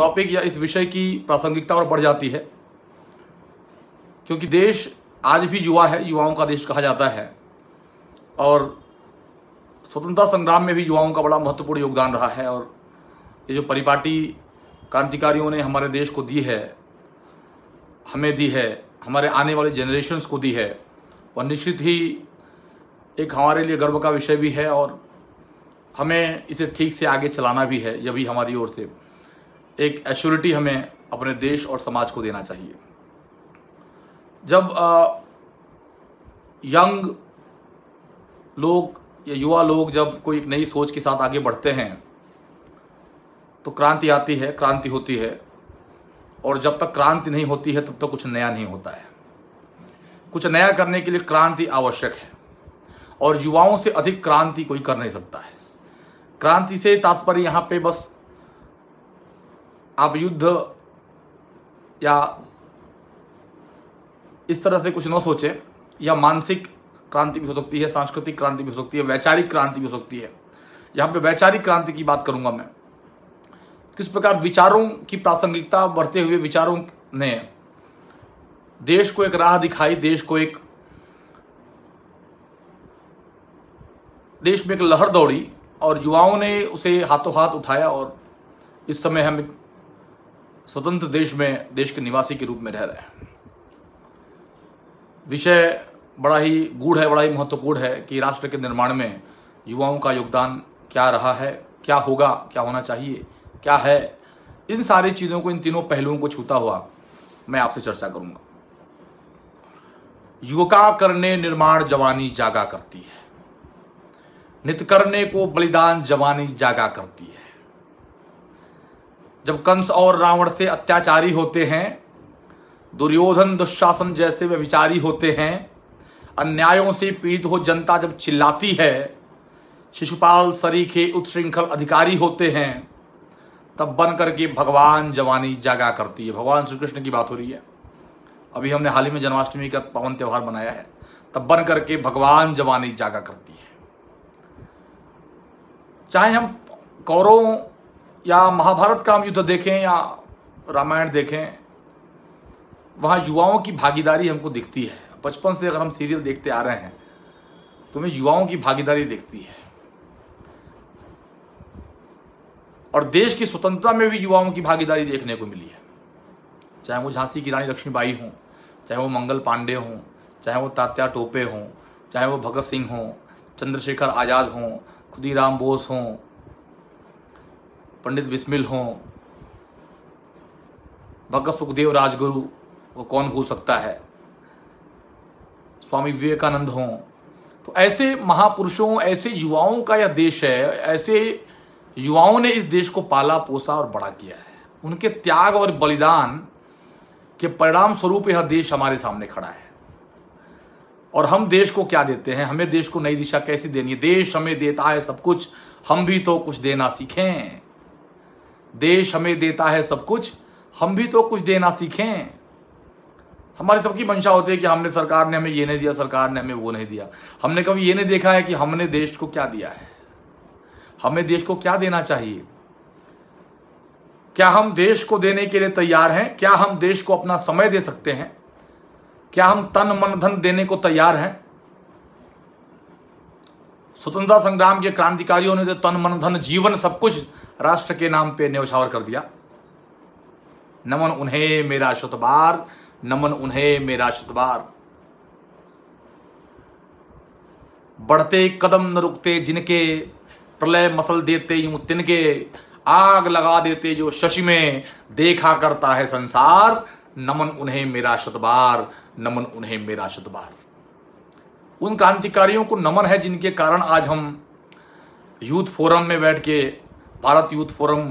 Topic या इस विषय की प्रासंगिकता और बढ़ जाती है क्योंकि देश आज भी युवा है युवाओं का देश कहा जाता है और स्वतंत्रता संग्राम में भी युवाओं का बड़ा महत्वपूर्ण योगदान रहा है और ये जो परिपाटी क्रांतिकारियों ने हमारे देश को दी है हमें दी है हमारे आने वाले जनरेशन्स को दी है और निश्चित ही एक हमारे लिए गर्व का विषय भी है और हमें इसे ठीक से आगे चलाना भी है यह भी हमारी ओर से एक एश्योरिटी हमें अपने देश और समाज को देना चाहिए जब आ, यंग लोग या युवा लोग जब कोई एक नई सोच के साथ आगे बढ़ते हैं तो क्रांति आती है क्रांति होती है और जब तक क्रांति नहीं होती है तब तक तो कुछ नया नहीं होता है कुछ नया करने के लिए क्रांति आवश्यक है और युवाओं से अधिक क्रांति कोई कर नहीं सकता है क्रांति से तात्पर्य यहाँ पे बस आप युद्ध या इस तरह से कुछ न सोचे या मानसिक क्रांति भी हो सकती है सांस्कृतिक क्रांति भी हो सकती है वैचारिक क्रांति भी हो सकती है यहाँ पे वैचारिक क्रांति की बात करूंगा मैं किस प्रकार विचारों की प्रासंगिकता बढ़ते हुए विचारों ने देश को एक राह दिखाई देश को एक देश में एक लहर दौड़ी और युवाओं ने उसे हाथों हाथ उठाया और इस समय हम एक स्वतंत्र देश में देश के निवासी के रूप में रह रहे हैं विषय बड़ा ही गूढ़ है बड़ा ही महत्वपूर्ण है कि राष्ट्र के निर्माण में युवाओं का योगदान क्या रहा है क्या होगा क्या होना चाहिए क्या है इन सारी चीज़ों को इन तीनों पहलुओं को छूता हुआ मैं आपसे चर्चा करूंगा युवका करने निर्माण जवानी जागा करती है नित करने को बलिदान जवानी जागा करती है जब कंस और रावण से अत्याचारी होते हैं दुर्योधन दुशासन जैसे व्यभिचारी होते हैं अन्यायों से पीड़ित हो जनता जब चिल्लाती है शिशुपाल सरीखे उत्श्रृंखल अधिकारी होते हैं तब बन करके भगवान जवानी जागा करती है भगवान श्री कृष्ण की बात हो रही है अभी हमने हाल ही में जन्माष्टमी का पवन त्यौहार मनाया है तब बन करके भगवान जवानी जागा करती है चाहे हम कौरों या महाभारत का हम युद्ध देखें या रामायण देखें वहाँ युवाओं की भागीदारी हमको दिखती है बचपन से अगर हम सीरियल देखते आ रहे हैं तो हमें युवाओं की भागीदारी दिखती है और देश की स्वतंत्रता में भी युवाओं की भागीदारी देखने को मिली है चाहे वो झांसी की रानी लक्ष्मीबाई हों चाहे वो मंगल पांडे हों चाहे वो तात्या टोपे हों चाहे वो भगत सिंह हों चंद्रशेखर आज़ाद हों खुदीराम बोस हों पंडित बिस्मिल हों भगत सुखदेव राजगुरु वो कौन भूल सकता है स्वामी विवेकानंद हों तो ऐसे महापुरुषों ऐसे युवाओं का यह देश है ऐसे युवाओं ने इस देश को पाला पोसा और बड़ा किया है उनके त्याग और बलिदान के परिणाम स्वरूप यह देश हमारे सामने खड़ा है और हम देश को क्या देते हैं हमें देश को नई दिशा कैसी देनी है देश हमें देता है सब कुछ हम भी तो कुछ देना सीखें देश हमें देता है सब कुछ हम भी तो कुछ देना सीखें हमारी सबकी मंशा होती है कि हमने सरकार ने हमें ये नहीं दिया सरकार ने हमें वो नहीं दिया हमने कभी ये नहीं देखा है कि हमने देश को क्या दिया है हमें देश को क्या देना चाहिए क्या हम देश को देने के लिए तैयार हैं क्या हम देश को अपना समय दे सकते हैं क्या हम तन मन धन देने को तैयार हैं स्वतंत्रता संग्राम के क्रांतिकारियों ने तो तन मन धन जीवन सब कुछ राष्ट्र के नाम पे न्यौछावर कर दिया नमन उन्हें मेरा शतबार नमन उन्हें मेरा शतबार बढ़ते कदम न रुकते जिनके प्रलय मसल देते यूं तिनके आग लगा देते जो शशि में देखा करता है संसार नमन उन्हें मेरा शतबार नमन उन्हें मेरा शतबार उन क्रांतिकारियों को नमन है जिनके कारण आज हम यूथ फोरम में बैठ के भारत यूथ फोरम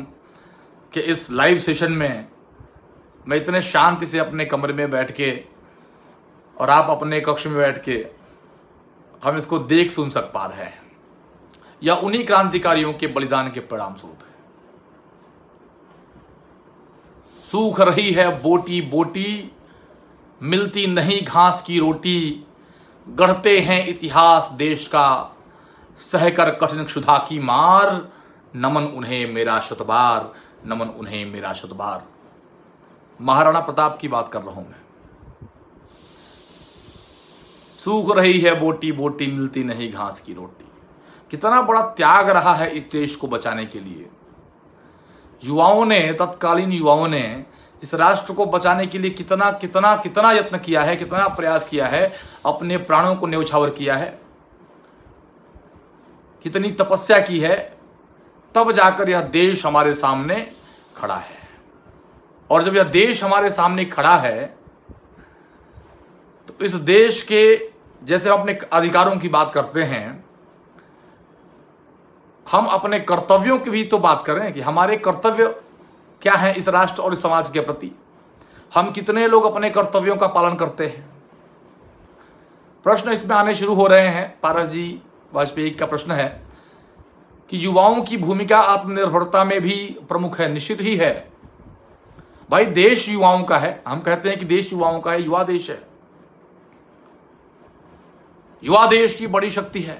के इस लाइव सेशन में मैं इतने शांति से अपने कमरे में बैठ के और आप अपने कक्ष में बैठ के हम इसको देख सुन सक पा रहे हैं या उन्हीं क्रांतिकारियों के बलिदान के परिणाम स्वरूप है सूख रही है बोटी बोटी मिलती नहीं घास की रोटी गढ़ते हैं इतिहास देश का सहकर कठिन क्षुधा की मार नमन उन्हें मेरा शतबार नमन उन्हें मेरा शतबार महाराणा प्रताप की बात कर रहा हूं मैं सूख रही है बोटी बोटी मिलती नहीं घास की रोटी कितना बड़ा त्याग रहा है इस देश को बचाने के लिए युवाओं ने तत्कालीन युवाओं ने इस राष्ट्र को बचाने के लिए कितना कितना कितना यत्न किया है कितना प्रयास किया है अपने प्राणों को न्यौछावर किया है कितनी तपस्या की है तब जाकर यह देश हमारे सामने खड़ा है और जब यह देश हमारे सामने खड़ा है तो इस देश के जैसे हम अपने अधिकारों की बात करते हैं हम अपने कर्तव्यों की भी तो बात करें कि हमारे कर्तव्य क्या हैं इस राष्ट्र और इस समाज के प्रति हम कितने लोग अपने कर्तव्यों का पालन करते हैं प्रश्न इसमें आने शुरू हो रहे हैं पारस जी वाजपेयी का प्रश्न है कि युवाओं की भूमिका आत्मनिर्भरता में भी प्रमुख है निश्चित ही है भाई देश युवाओं का है हम कहते हैं कि देश युवाओं का है युवा देश है युवा देश की बड़ी शक्ति है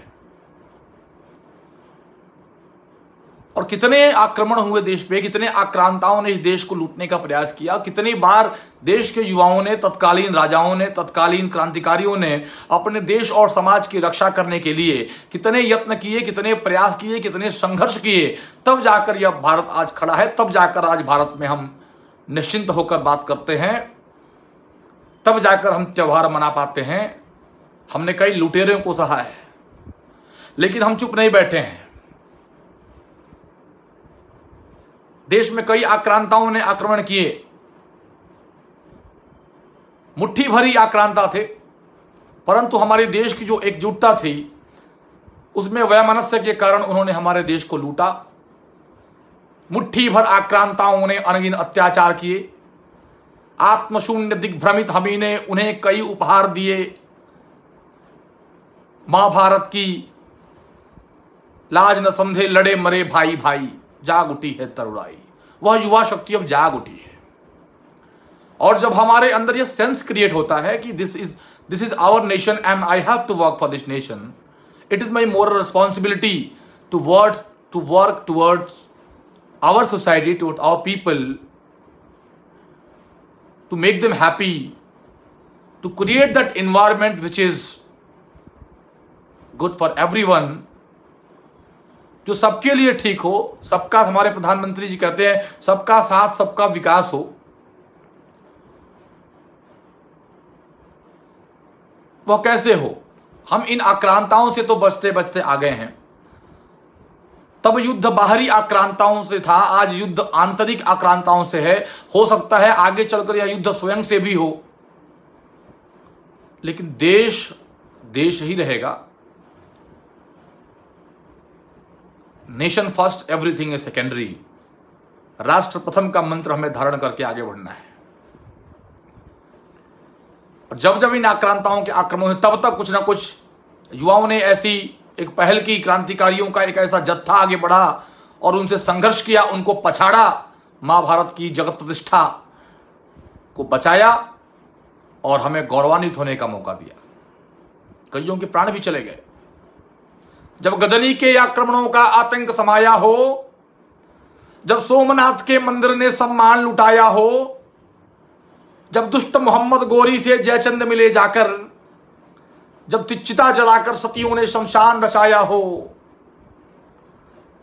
और कितने आक्रमण हुए देश पे कितने आक्रांताओं ने इस देश को लूटने का प्रयास किया कितनी बार देश के युवाओं ने तत्कालीन राजाओं ने तत्कालीन क्रांतिकारियों ने अपने देश और समाज की रक्षा करने के लिए कितने यत्न किए कितने प्रयास किए कितने संघर्ष किए तब जाकर यह भारत आज खड़ा है तब जाकर आज भारत में हम निश्चिंत होकर बात करते हैं तब जाकर हम त्यौहार मना पाते हैं हमने कई लुटेरों को सहा है लेकिन हम चुप नहीं बैठे हैं देश में कई आक्रांताओं ने आक्रमण किए मुट्ठी भरी आक्रांता थे परंतु हमारे देश की जो एकजुटता थी उसमें वैमनस्य के कारण उन्होंने हमारे देश को लूटा मुट्ठी भर आक्रांताओं ने अनगिन अत्याचार किए आत्मशून्य दिग्भ्रमित हमी ने उन्हें कई उपहार दिए महाभारत की लाज न समझे लड़े मरे भाई भाई जाग उठी है तरुणाई वह युवा शक्ति अब जाग उठी है और जब हमारे अंदर यह सेंस क्रिएट होता है कि this is this is our nation and I have to work for this nation it is my moral responsibility to word to work towards our society to our people to make them happy to create that environment which is good for everyone जो सबके लिए ठीक हो सबका हमारे प्रधानमंत्री जी कहते हैं सबका साथ सबका विकास हो वह कैसे हो हम इन आक्रांताओं से तो बचते बचते आ गए हैं तब युद्ध बाहरी आक्रांताओं से था आज युद्ध आंतरिक आक्रांताओं से है हो सकता है आगे चलकर यह युद्ध स्वयं से भी हो लेकिन देश देश ही रहेगा nation first everything is secondary राष्ट्र प्रथम का मंत्र हमें धारण करके आगे बढ़ना है और जब जब इन आक्रांताओं के आक्रमण हुए तब तक कुछ ना कुछ युवाओं ने ऐसी एक पहल की क्रांतिकारियों का एक ऐसा जत्था आगे बढ़ा और उनसे संघर्ष किया उनको पछाड़ा महाभारत की जगत प्रतिष्ठा को बचाया और हमें गौरवान्वित होने का मौका दिया कईयों के प्राण भी चले गए जब गदली के आक्रमणों का आतंक समाया हो जब सोमनाथ के मंदिर ने सम्मान लुटाया हो जब दुष्ट मोहम्मद गोरी से जयचंद मिले जाकर जब तिच्चिता जलाकर सतियों ने शमशान रचाया हो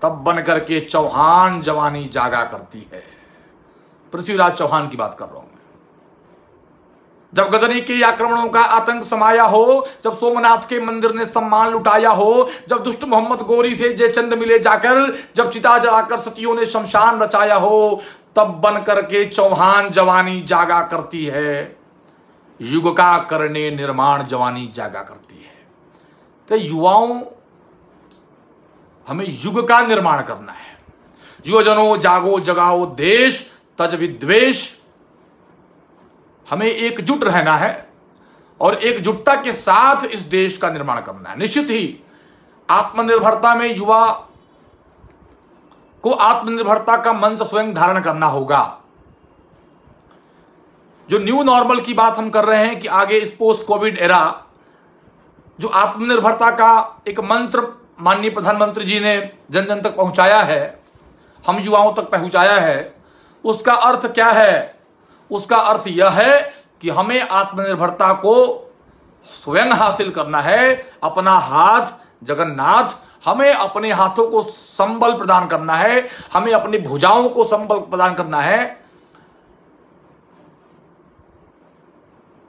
तब बनकर के चौहान जवानी जागा करती है पृथ्वीराज चौहान की बात कर रहा हूं जब गजनी के आक्रमणों का आतंक समाया हो जब सोमनाथ के मंदिर ने सम्मान लुटाया हो जब दुष्ट मोहम्मद गोरी से जयचंद मिले जाकर जब चिता जलाकर सतियों ने शमशान रचाया हो तब बन करके चौहान जवानी जागा करती है युग का करने निर्माण जवानी जागा करती है तो युवाओं हमें युग का निर्माण करना है युवजनों जागो जगाओ देश तज विद्वेश हमें एकजुट रहना है और एकजुटता के साथ इस देश का निर्माण करना है निश्चित ही आत्मनिर्भरता में युवा को आत्मनिर्भरता का मंत्र स्वयं धारण करना होगा जो न्यू नॉर्मल की बात हम कर रहे हैं कि आगे इस पोस्ट कोविड एरा जो आत्मनिर्भरता का एक मंत्र माननीय प्रधानमंत्री जी ने जन जन तक पहुंचाया है हम युवाओं तक पहुंचाया है उसका अर्थ क्या है उसका अर्थ यह है कि हमें आत्मनिर्भरता को स्वयं हासिल करना है अपना हाथ जगन्नाथ हमें अपने हाथों को संबल प्रदान करना है हमें अपनी भुजाओं को संबल प्रदान करना है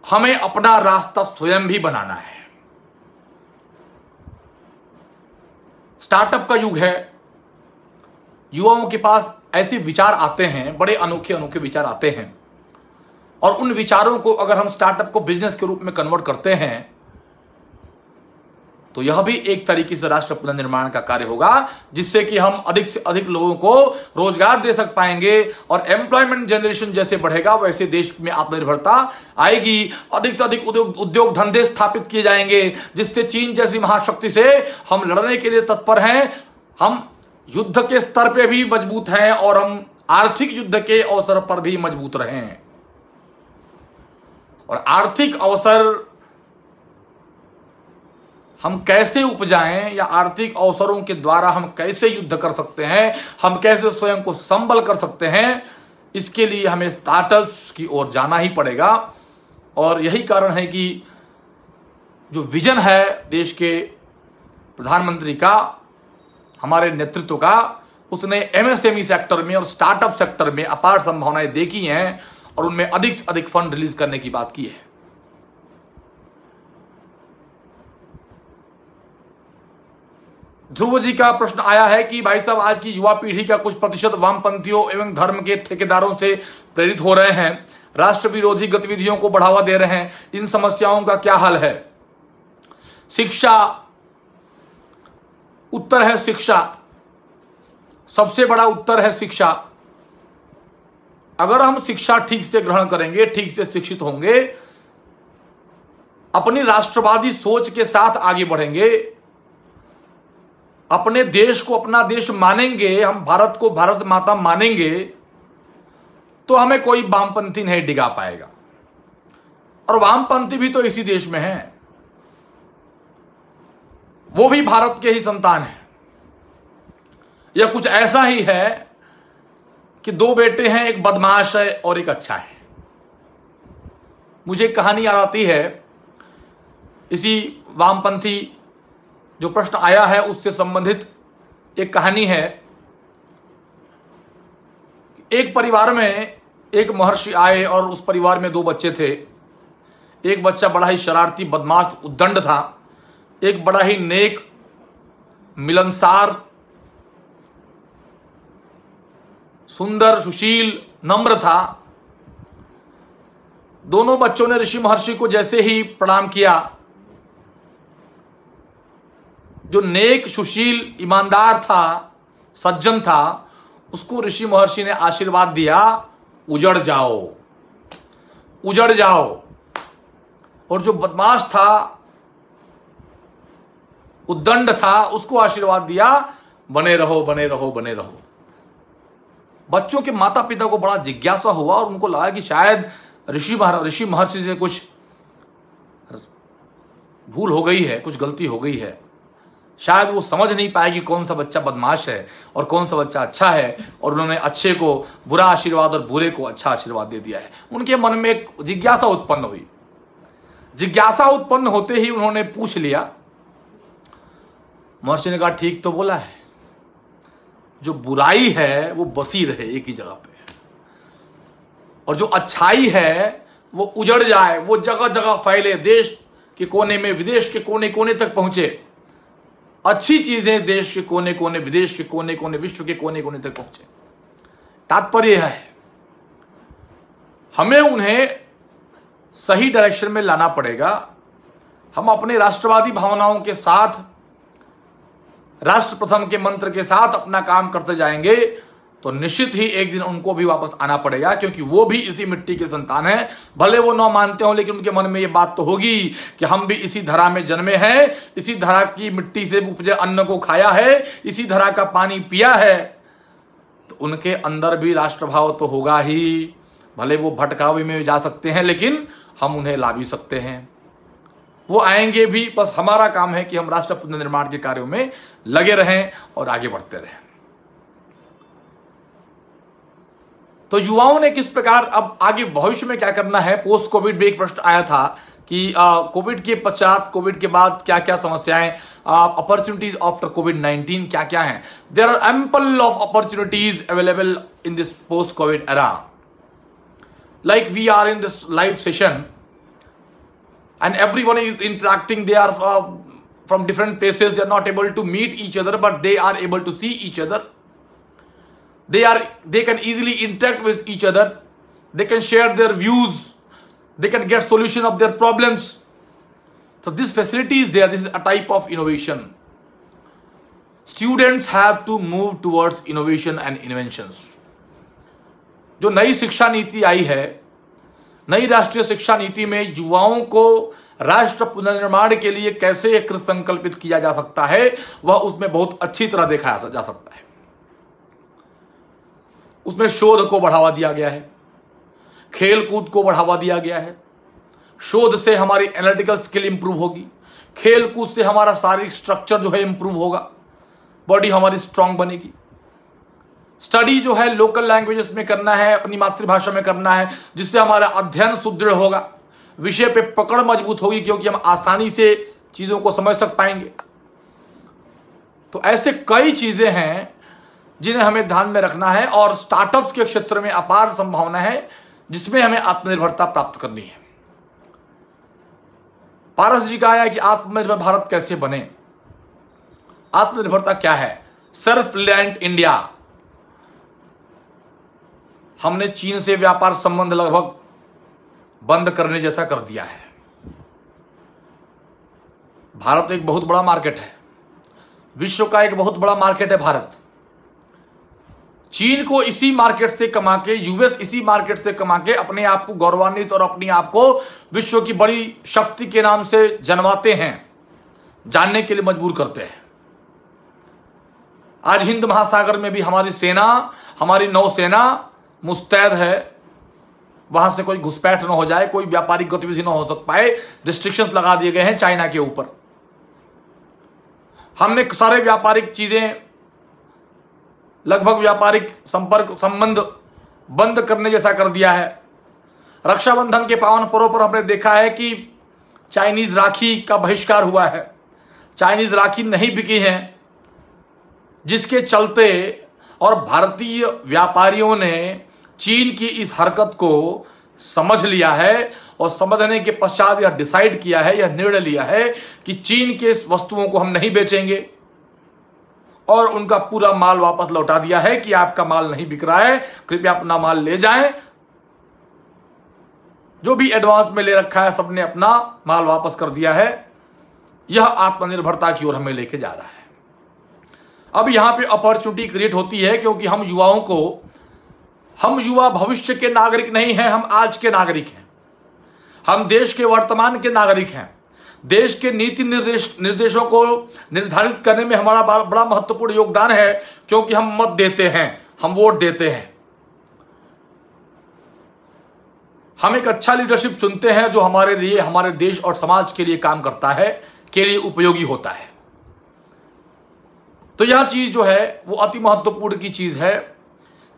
हमें अपना रास्ता स्वयं भी बनाना है स्टार्टअप का युग है युवाओं के पास ऐसे विचार आते हैं बड़े अनोखे अनोखे विचार आते हैं और उन विचारों को अगर हम स्टार्टअप को बिजनेस के रूप में कन्वर्ट करते हैं तो यह भी एक तरीके से राष्ट्र पुनर्निर्माण का कार्य होगा जिससे कि हम अधिक से अधिक लोगों को रोजगार दे सक पाएंगे और एम्प्लॉयमेंट जनरेशन जैसे बढ़ेगा वैसे देश में आत्मनिर्भरता आएगी अधिक से अधिक उद्योग उद्योग धंधे स्थापित किए जाएंगे जिससे चीन जैसी महाशक्ति से हम लड़ने के लिए तत्पर हैं हम युद्ध के स्तर पर भी मजबूत हैं और हम आर्थिक युद्ध के अवसर पर भी मजबूत रहे हैं और आर्थिक अवसर हम कैसे उपजाएं या आर्थिक अवसरों के द्वारा हम कैसे युद्ध कर सकते हैं हम कैसे स्वयं को संबल कर सकते हैं इसके लिए हमें स्टार्टअप्स की ओर जाना ही पड़ेगा और यही कारण है कि जो विजन है देश के प्रधानमंत्री का हमारे नेतृत्व का उसने एमएसएमई सेक्टर e में और स्टार्टअप सेक्टर में अपार संभावनाएं देखी हैं और उनमें अधिक से अधिक फंड रिलीज करने की बात की है ध्रुव जी का प्रश्न आया है कि भाई साहब आज की युवा पीढ़ी का कुछ प्रतिशत वामपंथियों एवं धर्म के ठेकेदारों से प्रेरित हो रहे हैं राष्ट्र विरोधी गतिविधियों को बढ़ावा दे रहे हैं इन समस्याओं का क्या हल है शिक्षा उत्तर है शिक्षा सबसे बड़ा उत्तर है शिक्षा अगर हम शिक्षा ठीक से ग्रहण करेंगे ठीक से शिक्षित होंगे अपनी राष्ट्रवादी सोच के साथ आगे बढ़ेंगे अपने देश को अपना देश मानेंगे हम भारत को भारत माता मानेंगे तो हमें कोई वामपंथी नहीं डिगा पाएगा और वामपंथी भी तो इसी देश में है वो भी भारत के ही संतान है या कुछ ऐसा ही है कि दो बेटे हैं एक बदमाश है और एक अच्छा है मुझे एक कहानी याद आती है इसी वामपंथी जो प्रश्न आया है उससे संबंधित एक कहानी है एक परिवार में एक महर्षि आए और उस परिवार में दो बच्चे थे एक बच्चा बड़ा ही शरारती बदमाश उद्दंड था एक बड़ा ही नेक मिलनसार सुंदर सुशील नम्र था दोनों बच्चों ने ऋषि महर्षि को जैसे ही प्रणाम किया जो नेक सुशील ईमानदार था सज्जन था उसको ऋषि महर्षि ने आशीर्वाद दिया उजड़ जाओ उजड़ जाओ और जो बदमाश था उद्दंड था उसको आशीर्वाद दिया बने रहो बने रहो बने रहो बच्चों के माता पिता को बड़ा जिज्ञासा हुआ और उनको लगा कि शायद ऋषि ऋषि महर्षि से कुछ भूल हो गई है कुछ गलती हो गई है शायद वो समझ नहीं पाए कि कौन सा बच्चा बदमाश है और कौन सा बच्चा अच्छा है और उन्होंने अच्छे को बुरा आशीर्वाद और बुरे को अच्छा आशीर्वाद दे दिया है उनके मन में एक जिज्ञासा उत्पन्न हुई जिज्ञासा उत्पन्न होते ही उन्होंने पूछ लिया महर्षि ने कहा ठीक तो बोला है जो बुराई है वो बसी रहे एक ही जगह पे और जो अच्छाई है वो उजड़ जाए वो जगह जगह फैले देश के कोने में विदेश के कोने कोने तक पहुंचे अच्छी चीजें देश के कोने कोने विदेश के कोने कोने विश्व के कोने कोने तक पहुंचे तात्पर्य है हमें उन्हें सही डायरेक्शन में लाना पड़ेगा हम अपने राष्ट्रवादी भावनाओं के साथ राष्ट्र प्रथम के मंत्र के साथ अपना काम करते जाएंगे तो निश्चित ही एक दिन उनको भी वापस आना पड़ेगा क्योंकि वो भी इसी मिट्टी के संतान है भले वो न मानते हो लेकिन उनके मन में ये बात तो होगी कि हम भी इसी धरा में जन्मे हैं इसी धरा की मिट्टी से उपजे अन्न को खाया है इसी धरा का पानी पिया है तो उनके अंदर भी राष्ट्रभाव तो होगा ही भले वो भटकावे में जा सकते हैं लेकिन हम उन्हें ला भी सकते हैं वो आएंगे भी बस हमारा काम है कि हम राष्ट्र पुनर्निर्माण के कार्यों में लगे रहें और आगे बढ़ते रहें तो युवाओं ने किस प्रकार अब आगे भविष्य में क्या करना है पोस्ट कोविड भी एक प्रश्न आया था कि कोविड के पश्चात कोविड के बाद क्या क्या समस्याएं अपॉर्चुनिटीज आफ्टर कोविड 19 क्या क्या हैं there are ample of opportunities available in this post COVID era like we are in this live session and everyone is interacting they are from, uh, from different places they are not able to meet each other but they are able to see each other they are they can easily interact with each other they can share their views they can get solution of their problems so this facility is there this is a type of innovation students have to move towards innovation and inventions जो नई शिक्षा नीति आई है नई राष्ट्रीय शिक्षा नीति में युवाओं को राष्ट्र पुनर्निर्माण के लिए कैसे एक संकल्पित किया जा सकता है वह उसमें बहुत अच्छी तरह देखा जा सकता है उसमें शोध को बढ़ावा दिया गया है खेलकूद को बढ़ावा दिया गया है शोध से हमारी एनालिटिकल स्किल इंप्रूव होगी खेलकूद से हमारा शारीरिक स्ट्रक्चर जो है इंप्रूव होगा बॉडी हमारी स्ट्रांग बनेगी स्टडी जो है लोकल लैंग्वेजेस में करना है अपनी मातृभाषा में करना है जिससे हमारा अध्ययन सुदृढ़ होगा विषय पे पकड़ मजबूत होगी क्योंकि हम आसानी से चीज़ों को समझ सक पाएंगे तो ऐसे कई चीज़ें हैं जिन्हें हमें ध्यान में रखना है और स्टार्टअप्स के क्षेत्र में अपार संभावना है जिसमें हमें आत्मनिर्भरता प्राप्त करनी है पारस जी का आया कि आत्मनिर्भर भारत कैसे बने आत्मनिर्भरता क्या है सेल्फ लैंड इंडिया हमने चीन से व्यापार संबंध लगभग बंद करने जैसा कर दिया है भारत एक बहुत बड़ा मार्केट है विश्व का एक बहुत बड़ा मार्केट है भारत चीन को इसी मार्केट से कमा के यूएस इसी मार्केट से कमा के अपने आप को गौरवान्वित और अपने आप को विश्व की बड़ी शक्ति के नाम से जनवाते हैं जानने के लिए मजबूर करते हैं आज हिंद महासागर में भी हमारी सेना हमारी नौसेना मुस्तैद है वहां से कोई घुसपैठ ना हो जाए कोई व्यापारिक गतिविधि ना हो सक पाए रिस्ट्रिक्शंस लगा दिए गए हैं चाइना के ऊपर हमने सारे व्यापारिक चीजें लगभग व्यापारिक संपर्क संबंध बंद करने जैसा कर दिया है रक्षाबंधन के पावन पर्व पर हमने देखा है कि चाइनीज राखी का बहिष्कार हुआ है चाइनीज राखी नहीं बिकी है जिसके चलते और भारतीय व्यापारियों ने चीन की इस हरकत को समझ लिया है और समझने के पश्चात यह डिसाइड किया है यह निर्णय लिया है कि चीन के इस वस्तुओं को हम नहीं बेचेंगे और उनका पूरा माल वापस लौटा दिया है कि आपका माल नहीं बिक रहा है कृपया अपना माल ले जाएं जो भी एडवांस में ले रखा है सबने अपना माल वापस कर दिया है यह आत्मनिर्भरता की ओर हमें लेके जा रहा है अब यहां पे अपॉर्चुनिटी क्रिएट होती है क्योंकि हम युवाओं को हम युवा भविष्य के नागरिक नहीं हैं हम आज के नागरिक हैं हम देश के वर्तमान के नागरिक हैं देश के नीति निर्देश निर्देशों को निर्धारित करने में हमारा बड़ा महत्वपूर्ण योगदान है क्योंकि हम मत देते हैं हम वोट देते हैं हम एक अच्छा लीडरशिप चुनते हैं जो हमारे लिए हमारे देश और समाज के लिए काम करता है के लिए उपयोगी होता है तो यह चीज जो है वो अति महत्वपूर्ण की चीज है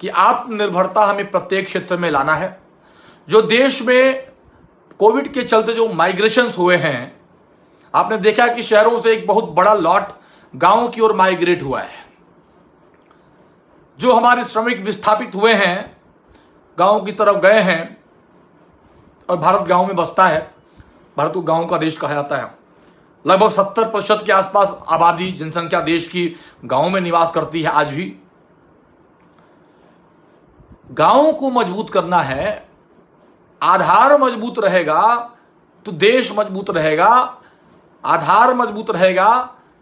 कि आत्मनिर्भरता हमें प्रत्येक क्षेत्र में लाना है जो देश में कोविड के चलते जो माइग्रेशंस हुए हैं आपने देखा कि शहरों से एक बहुत बड़ा लॉट गांव की ओर माइग्रेट हुआ है जो हमारे श्रमिक विस्थापित हुए हैं गांव की तरफ गए हैं और भारत गांव में बसता है भारत को गांव का देश कहा जाता है लगभग सत्तर प्रतिशत के आसपास आबादी जनसंख्या देश की गांव में निवास करती है आज भी गांवों को मजबूत करना है आधार मजबूत रहेगा तो देश मजबूत रहेगा आधार मजबूत रहेगा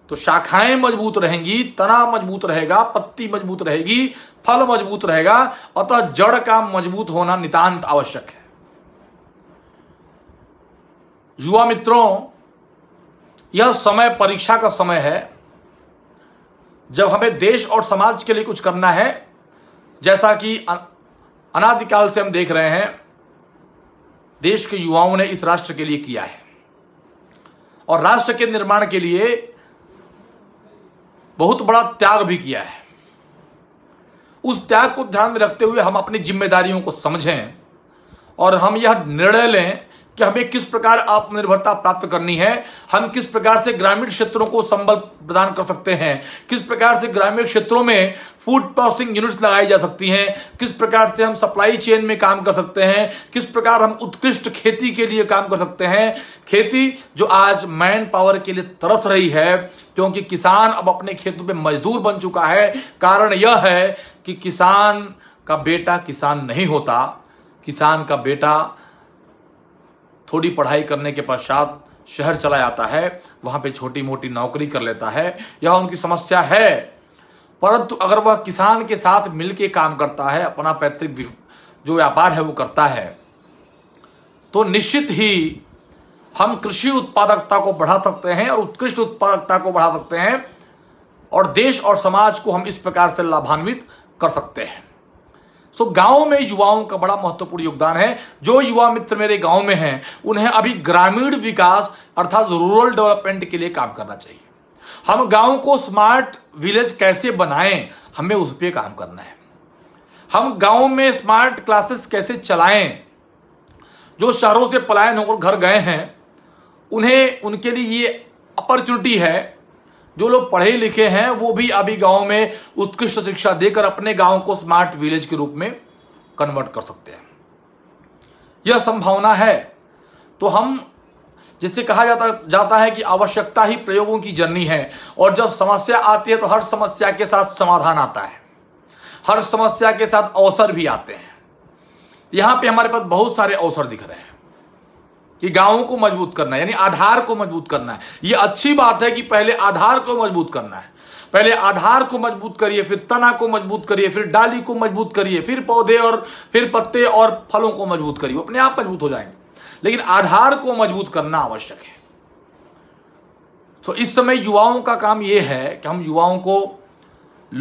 तो शाखाएं मजबूत रहेंगी तना मजबूत रहेगा पत्ती मजबूत रहेगी फल मजबूत रहेगा अतः जड़ का मजबूत होना नितांत आवश्यक है युवा मित्रों यह समय परीक्षा का समय है जब हमें देश और समाज के लिए कुछ करना है जैसा कि अनादिकाल से हम देख रहे हैं देश के युवाओं ने इस राष्ट्र के लिए किया है और राष्ट्र के निर्माण के लिए बहुत बड़ा त्याग भी किया है उस त्याग को ध्यान में रखते हुए हम अपनी जिम्मेदारियों को समझें और हम यह निर्णय लें कि हमें किस प्रकार आत्मनिर्भरता प्राप्त करनी है हम किस प्रकार से ग्रामीण क्षेत्रों को संबल प्रदान कर सकते हैं किस प्रकार से ग्रामीण क्षेत्रों में फूड प्रोसेसिंग यूनिट्स लगाई जा सकती हैं किस प्रकार से हम सप्लाई चेन में काम कर सकते हैं किस प्रकार हम उत्कृष्ट खेती के लिए काम कर सकते हैं खेती जो आज मैन पावर के लिए तरस रही है क्योंकि किसान अब अपने खेतों पर मजदूर बन चुका है कारण यह है कि किसान का बेटा किसान नहीं होता किसान का बेटा थोड़ी पढ़ाई करने के पश्चात शहर चला जाता है वहां पे छोटी मोटी नौकरी कर लेता है यह उनकी समस्या है परंतु अगर वह किसान के साथ मिलकर काम करता है अपना पैतृक जो व्यापार है वो करता है तो निश्चित ही हम कृषि उत्पादकता को बढ़ा सकते हैं और उत्कृष्ट उत्पादकता को बढ़ा सकते हैं और देश और समाज को हम इस प्रकार से लाभान्वित कर सकते हैं सो गांव में युवाओं का बड़ा महत्वपूर्ण योगदान है जो युवा मित्र मेरे गांव में हैं उन्हें अभी ग्रामीण विकास अर्थात रूरल डेवलपमेंट के लिए काम करना चाहिए हम गांव को स्मार्ट विलेज कैसे बनाएं हमें उस पर काम करना है हम गांव में स्मार्ट क्लासेस कैसे चलाएं जो शहरों से पलायन होकर घर गए हैं उन्हें उनके लिए ये अपॉर्चुनिटी है जो लोग पढ़े लिखे हैं वो भी अभी गांव में उत्कृष्ट शिक्षा देकर अपने गांव को स्मार्ट विलेज के रूप में कन्वर्ट कर सकते हैं यह संभावना है तो हम जिससे कहा जाता जाता है कि आवश्यकता ही प्रयोगों की जर्नी है और जब समस्या आती है तो हर समस्या के साथ समाधान आता है हर समस्या के साथ अवसर भी आते हैं यहां पे हमारे पास बहुत सारे अवसर दिख रहे हैं कि गांवों को मजबूत करना है यानी आधार को मजबूत करना है ये अच्छी बात है कि पहले आधार को मजबूत करना है पहले आधार को मजबूत करिए फिर तना को मजबूत करिए फिर डाली को मजबूत करिए फिर पौधे और फिर पत्ते और फलों को मजबूत करिए अपने आप मजबूत हो जाएंगे लेकिन आधार को मजबूत करना आवश्यक है तो इस समय युवाओं का काम यह है कि हम युवाओं को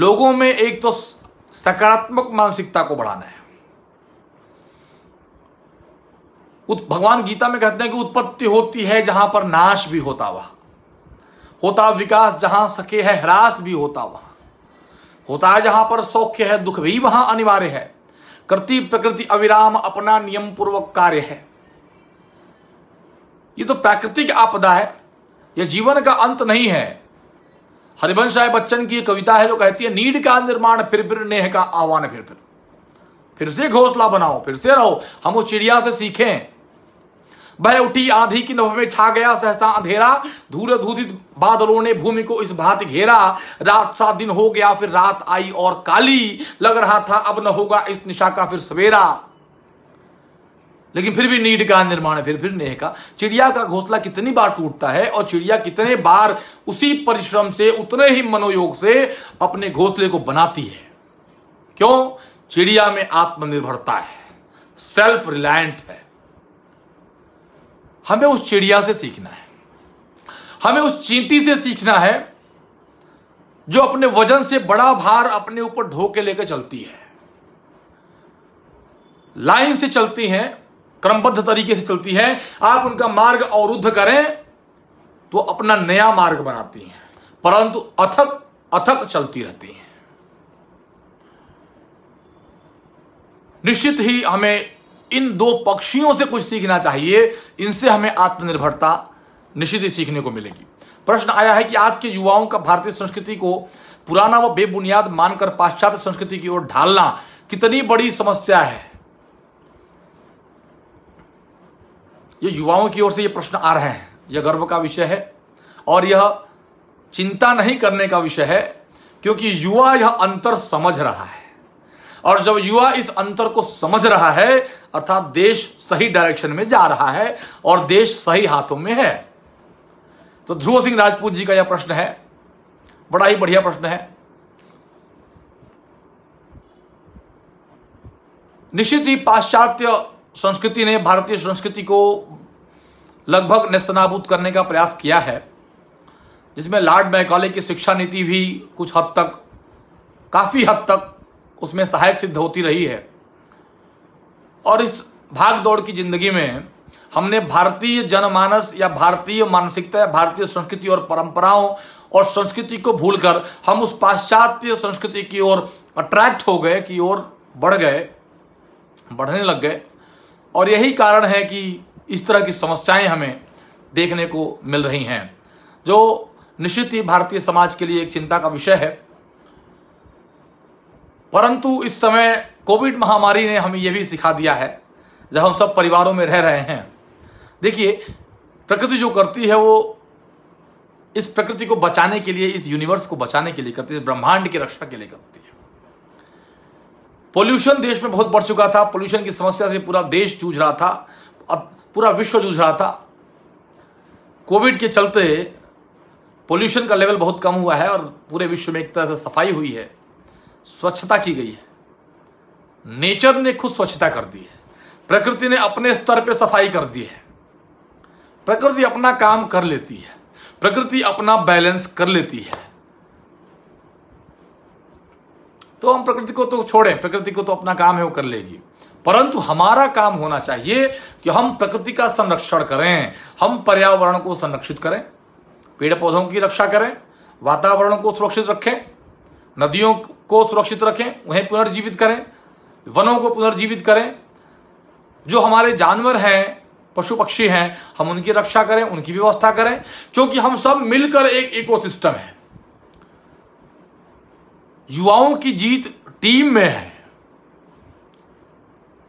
लोगों में एक तो सकारात्मक मानसिकता को बढ़ाना है भगवान गीता में कहते हैं कि उत्पत्ति होती है जहां पर नाश भी होता वहां होता विकास जहां सके है ह्रास भी होता वहां होता है जहां पर सौख्य है दुख भी वहां अनिवार्य है कृति प्रकृति अविराम अपना नियम पूर्वक कार्य है ये तो प्राकृतिक आपदा है यह जीवन का अंत नहीं है हरिवंश राय बच्चन की कविता है जो कहती है नीड का निर्माण फिर फिर नेह का आह्वान फिर फिर फिर से घोसला बनाओ फिर से रहो हम उस चिड़िया से सीखें वह उठी आधी की नभ में छा गया सहसा अंधेरा धूल धूषित बादलों ने भूमि को इस भात घेरा रात सात दिन हो गया फिर रात आई और काली लग रहा था अब न होगा इस निशा का फिर सवेरा लेकिन फिर भी नीड का निर्माण है फिर फिर नेह का चिड़िया का घोसला कितनी बार टूटता है और चिड़िया कितने बार उसी परिश्रम से उतने ही मनोयोग से अपने घोसले को बनाती है क्यों चिड़िया में आत्मनिर्भरता है सेल्फ रिलायंट है हमें उस चिड़िया से सीखना है हमें उस चींटी से सीखना है जो अपने वजन से बड़ा भार अपने ऊपर ढो के लेकर चलती है लाइन से चलती हैं क्रमबद्ध तरीके से चलती हैं आप उनका मार्ग अवरुद्ध करें तो अपना नया मार्ग बनाती हैं परंतु अथक अथक चलती रहती हैं निश्चित ही हमें इन दो पक्षियों से कुछ सीखना चाहिए इनसे हमें आत्मनिर्भरता निश्चित ही सीखने को मिलेगी प्रश्न आया है कि आज के युवाओं का भारतीय संस्कृति को पुराना व बेबुनियाद मानकर पाश्चात्य संस्कृति की ओर ढालना कितनी बड़ी समस्या है ये युवाओं की ओर से ये प्रश्न आ रहे हैं यह गर्व का विषय है और यह चिंता नहीं करने का विषय है क्योंकि युवा यह अंतर समझ रहा है और जब युवा इस अंतर को समझ रहा है अर्थात देश सही डायरेक्शन में जा रहा है और देश सही हाथों में है तो ध्रुव सिंह राजपूत जी का यह प्रश्न है बड़ा ही बढ़िया प्रश्न है निश्चित ही पाश्चात्य संस्कृति ने भारतीय संस्कृति को लगभग नेस्तनाबूत करने का प्रयास किया है जिसमें लॉर्ड मैकॉले की शिक्षा नीति भी कुछ हद तक काफ़ी हद तक उसमें सहायक सिद्ध होती रही है और इस भाग दौड़ की जिंदगी में हमने भारतीय जनमानस या भारतीय मानसिकता या भारतीय संस्कृति और परंपराओं और संस्कृति को भूलकर हम उस पाश्चात्य संस्कृति की ओर अट्रैक्ट हो गए की ओर बढ़ गए बढ़ने लग गए और यही कारण है कि इस तरह की समस्याएं हमें देखने को मिल रही हैं जो निश्चित ही भारतीय समाज के लिए एक चिंता का विषय है परंतु इस समय कोविड महामारी ने हमें यह भी सिखा दिया है जब हम सब परिवारों में रह रहे हैं देखिए प्रकृति जो करती है वो इस प्रकृति को बचाने के लिए इस यूनिवर्स को बचाने के लिए करती है ब्रह्मांड की रक्षा के लिए करती है पोल्यूशन देश में बहुत बढ़ चुका था पोल्यूशन की समस्या से पूरा देश जूझ रहा था पूरा विश्व जूझ रहा था कोविड के चलते पोल्यूशन का लेवल बहुत कम हुआ है और पूरे विश्व में एक तरह से सफाई हुई है स्वच्छता की गई है नेचर ने खुद स्वच्छता कर दी है प्रकृति ने अपने स्तर पर सफाई कर दी है प्रकृति अपना काम कर लेती है प्रकृति अपना बैलेंस कर लेती है तो हम प्रकृति को तो छोड़ें प्रकृति को तो अपना काम है वो कर लेगी परंतु हमारा काम होना चाहिए कि हम प्रकृति का संरक्षण करें हम पर्यावरण को संरक्षित करें पेड़ पौधों की रक्षा करें वातावरण को सुरक्षित रखें नदियों को सुरक्षित रखें उन्हें पुनर्जीवित करें वनों को पुनर्जीवित करें जो हमारे जानवर हैं पशु पक्षी हैं हम उनकी रक्षा करें उनकी व्यवस्था करें क्योंकि हम सब मिलकर एक इकोसिस्टम है युवाओं की जीत टीम में है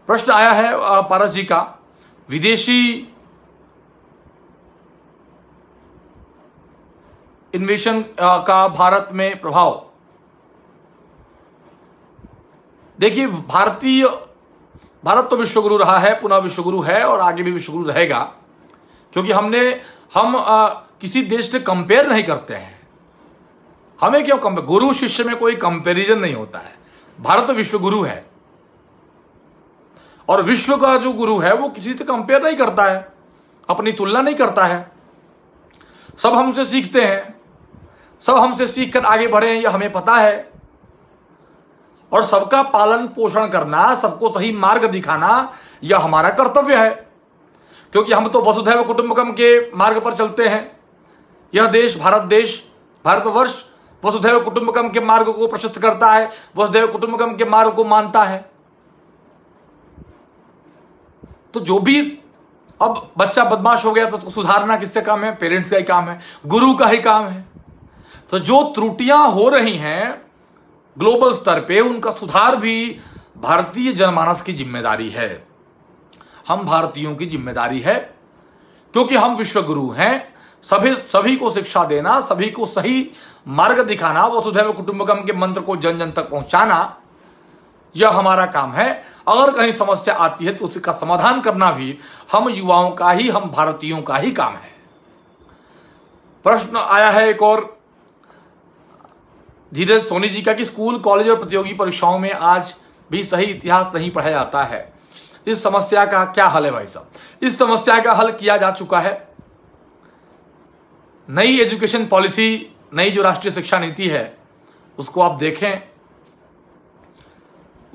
प्रश्न आया है पारस जी का विदेशी इन्वेशन का भारत में प्रभाव देखिए भारतीय भारत तो विश्वगुरु रहा है पुनः विश्वगुरु है और आगे भी विश्वगुरु रहेगा क्योंकि हमने हम आ, किसी देश से कंपेयर नहीं करते हैं हमें क्यों कंपेयर गुरु शिष्य में कोई कंपेरिजन नहीं होता है भारत तो विश्वगुरु है और विश्व का जो गुरु है वो किसी से कंपेयर नहीं करता है अपनी तुलना नहीं करता है सब हमसे सीखते हैं सब हमसे सीख कर आगे बढ़े हैं यह हमें पता है और सबका पालन पोषण करना सबको सही मार्ग दिखाना यह हमारा कर्तव्य है क्योंकि हम तो वसुधैव कुटुंबकम के मार्ग पर चलते हैं यह देश भारत देश भारतवर्ष वसुधैव कुटुंबकम के मार्ग को प्रशस्त करता है वसुधैव कुटुंबकम के मार्ग को मानता है तो जो भी अब बच्चा बदमाश हो गया तो उसको सुधारना किससे काम है पेरेंट्स का ही काम है गुरु का ही काम है तो जो त्रुटियां हो रही हैं ग्लोबल स्तर पे उनका सुधार भी भारतीय जनमानस की जिम्मेदारी है हम भारतीयों की जिम्मेदारी है क्योंकि हम विश्व गुरु हैं सभी सभी को शिक्षा देना सभी को सही मार्ग दिखाना वसुधैव कुटुंबकम के मंत्र को जन जन तक पहुंचाना यह हमारा काम है अगर कहीं समस्या आती है तो उसका समाधान करना भी हम युवाओं का ही हम भारतीयों का ही काम है प्रश्न आया है एक और धीरज सोनी जी का कि स्कूल कॉलेज और प्रतियोगी परीक्षाओं में आज भी सही इतिहास नहीं पढ़ाया जाता है इस समस्या का क्या हल है भाई साहब इस समस्या का हल किया जा चुका है नई एजुकेशन पॉलिसी नई जो राष्ट्रीय शिक्षा नीति है उसको आप देखें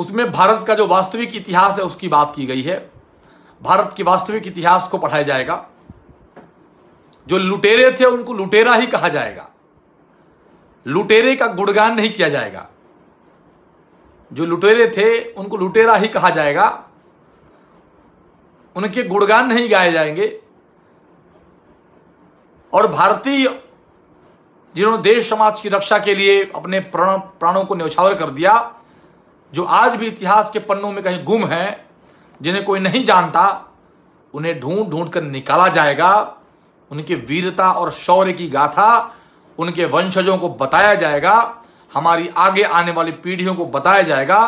उसमें भारत का जो वास्तविक इतिहास है उसकी बात की गई है भारत के वास्तविक इतिहास को पढ़ाया जाएगा जो लुटेरे थे उनको लुटेरा ही कहा जाएगा लुटेरे का गुणगान नहीं किया जाएगा जो लुटेरे थे उनको लुटेरा ही कहा जाएगा उनके गुणगान नहीं गाए जाएंगे और भारतीय जिन्होंने देश समाज की रक्षा के लिए अपने प्राण प्राणों को न्यौछावर कर दिया जो आज भी इतिहास के पन्नों में कहीं गुम हैं जिन्हें कोई नहीं जानता उन्हें ढूंढ ढूंढ कर निकाला जाएगा उनकी वीरता और शौर्य की गाथा उनके वंशजों को बताया जाएगा हमारी आगे आने वाली पीढ़ियों को बताया जाएगा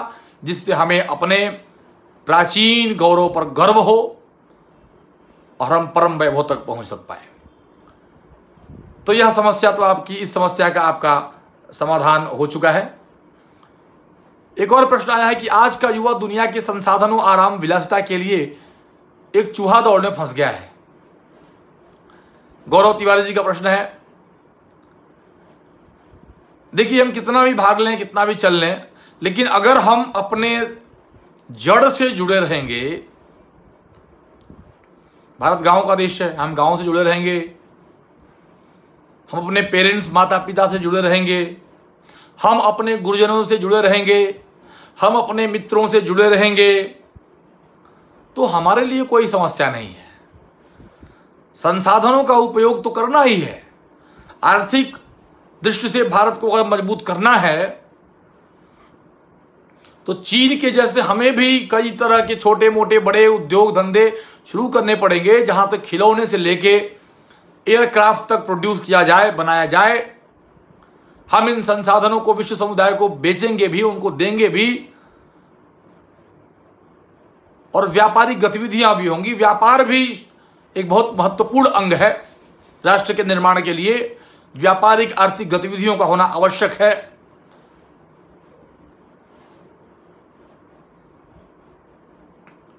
जिससे हमें अपने प्राचीन गौरव पर गर्व हो और हम परम वैभव तक पहुंच सक पाए तो यह समस्या तो आपकी इस समस्या का आपका समाधान हो चुका है एक और प्रश्न आया है कि आज का युवा दुनिया के संसाधनों आराम विलासिता के लिए एक चूहा दौड़ में फंस गया है गौरव तिवारी जी का प्रश्न है देखिए हम कितना भी भाग लें कितना भी चल लें लेकिन अगर हम अपने जड़ से जुड़े रहेंगे भारत गांव का देश है हम गांव से जुड़े रहेंगे हम अपने पेरेंट्स माता पिता से जुड़े रहेंगे हम अपने गुरुजनों से जुड़े रहेंगे हम अपने मित्रों से जुड़े रहेंगे तो हमारे लिए कोई समस्या नहीं है संसाधनों का उपयोग तो करना ही है आर्थिक दृष्टि से भारत को अगर मजबूत करना है तो चीन के जैसे हमें भी कई तरह के छोटे मोटे बड़े उद्योग धंधे शुरू करने पड़ेंगे जहां तक तो खिलौने से लेके एयरक्राफ्ट तक प्रोड्यूस किया जाए बनाया जाए हम इन संसाधनों को विश्व समुदाय को बेचेंगे भी उनको देंगे भी और व्यापारिक गतिविधियां भी होंगी व्यापार भी एक बहुत महत्वपूर्ण अंग है राष्ट्र के निर्माण के लिए व्यापारिक आर्थिक गतिविधियों का होना आवश्यक है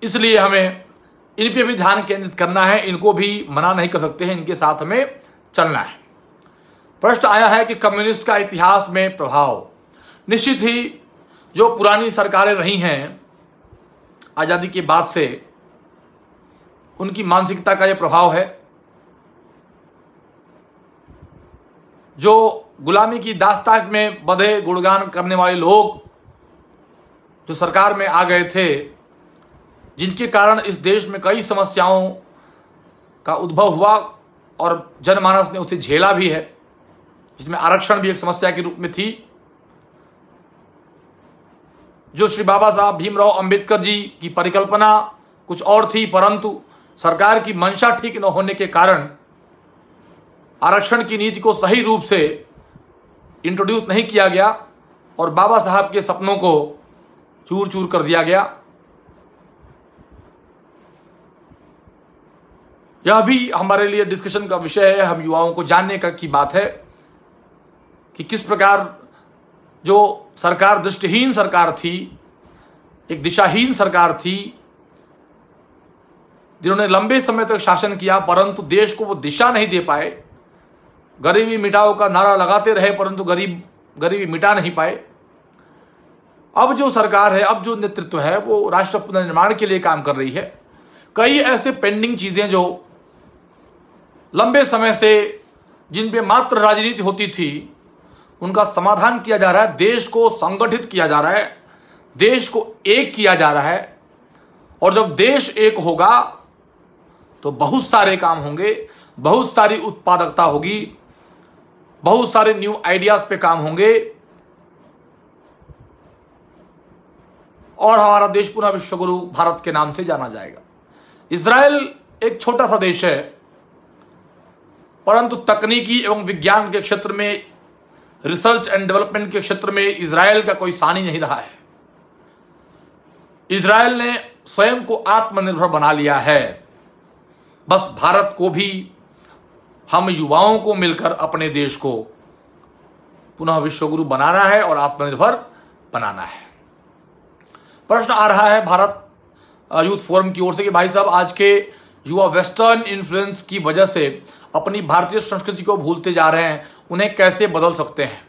इसलिए हमें इन पर भी ध्यान केंद्रित करना है इनको भी मना नहीं कर सकते हैं इनके साथ हमें चलना है प्रश्न आया है कि कम्युनिस्ट का इतिहास में प्रभाव निश्चित ही जो पुरानी सरकारें रही हैं आज़ादी के बाद से उनकी मानसिकता का यह प्रभाव है जो गुलामी की दास्ताक में बधे गुणगान करने वाले लोग जो सरकार में आ गए थे जिनके कारण इस देश में कई समस्याओं का उद्भव हुआ और जनमानस ने उसे झेला भी है जिसमें आरक्षण भी एक समस्या के रूप में थी जो श्री बाबा साहब भीमराव अंबेडकर जी की परिकल्पना कुछ और थी परंतु सरकार की मंशा ठीक न होने के कारण आरक्षण की नीति को सही रूप से इंट्रोड्यूस नहीं किया गया और बाबा साहब के सपनों को चूर चूर कर दिया गया यह भी हमारे लिए डिस्कशन का विषय है हम युवाओं को जानने का की बात है कि किस प्रकार जो सरकार दृष्टिहीन सरकार थी एक दिशाहीन सरकार थी जिन्होंने लंबे समय तक शासन किया परंतु देश को वो दिशा नहीं दे पाए गरीबी मिटाओ का नारा लगाते रहे परंतु गरीब गरीबी मिटा नहीं पाए अब जो सरकार है अब जो नेतृत्व है वो राष्ट्र पुनर्निर्माण के लिए काम कर रही है कई ऐसे पेंडिंग चीज़ें जो लंबे समय से जिन पे मात्र राजनीति होती थी उनका समाधान किया जा रहा है देश को संगठित किया जा रहा है देश को एक किया जा रहा है और जब देश एक होगा तो बहुत सारे काम होंगे बहुत सारी उत्पादकता होगी बहुत सारे न्यू आइडियाज पे काम होंगे और हमारा देश पुनः विश्वगुरु भारत के नाम से जाना जाएगा इसराइल एक छोटा सा देश है परंतु तकनीकी एवं विज्ञान के क्षेत्र में रिसर्च एंड डेवलपमेंट के क्षेत्र में इसराइल का कोई सानी नहीं रहा है इसराइल ने स्वयं को आत्मनिर्भर बना लिया है बस भारत को भी हम युवाओं को मिलकर अपने देश को पुनः विश्वगुरु बनाना है और आत्मनिर्भर बनाना है प्रश्न आ रहा है भारत यूथ फोरम की ओर से कि भाई साहब आज के युवा वेस्टर्न इन्फ्लुएंस की वजह से अपनी भारतीय संस्कृति को भूलते जा रहे हैं उन्हें कैसे बदल सकते हैं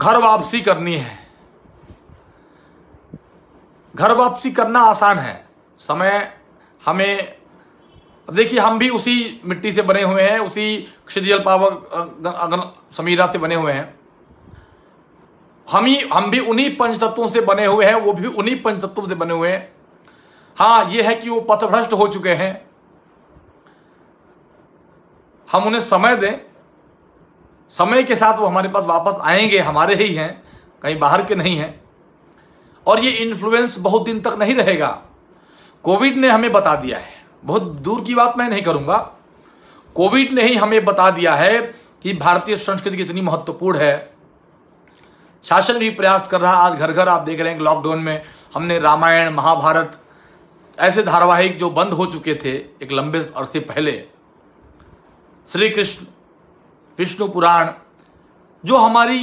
घर वापसी करनी है घर वापसी करना आसान है समय हमें अब देखिए हम भी उसी मिट्टी से बने हुए हैं उसी क्षितिजल पावक समीरा से बने हुए हैं हम ही हम भी उन्हीं पंच तत्वों से बने हुए हैं वो भी उन्हीं पंच तत्वों से बने हुए हैं हाँ ये है कि वो पथभ्रष्ट हो चुके हैं हम उन्हें समय दें समय के साथ वो हमारे पास वापस आएंगे हमारे ही हैं कहीं बाहर के नहीं हैं और ये इन्फ्लुएंस बहुत दिन तक नहीं रहेगा कोविड ने हमें बता दिया है बहुत दूर की बात मैं नहीं करूंगा कोविड ने ही हमें बता दिया है कि भारतीय संस्कृति कितनी महत्वपूर्ण है शासन भी प्रयास कर रहा है आज घर घर आप देख रहे हैं लॉकडाउन में हमने रामायण महाभारत ऐसे धारावाहिक जो बंद हो चुके थे एक लंबे अरसे पहले श्री कृष्ण विष्णु पुराण जो हमारी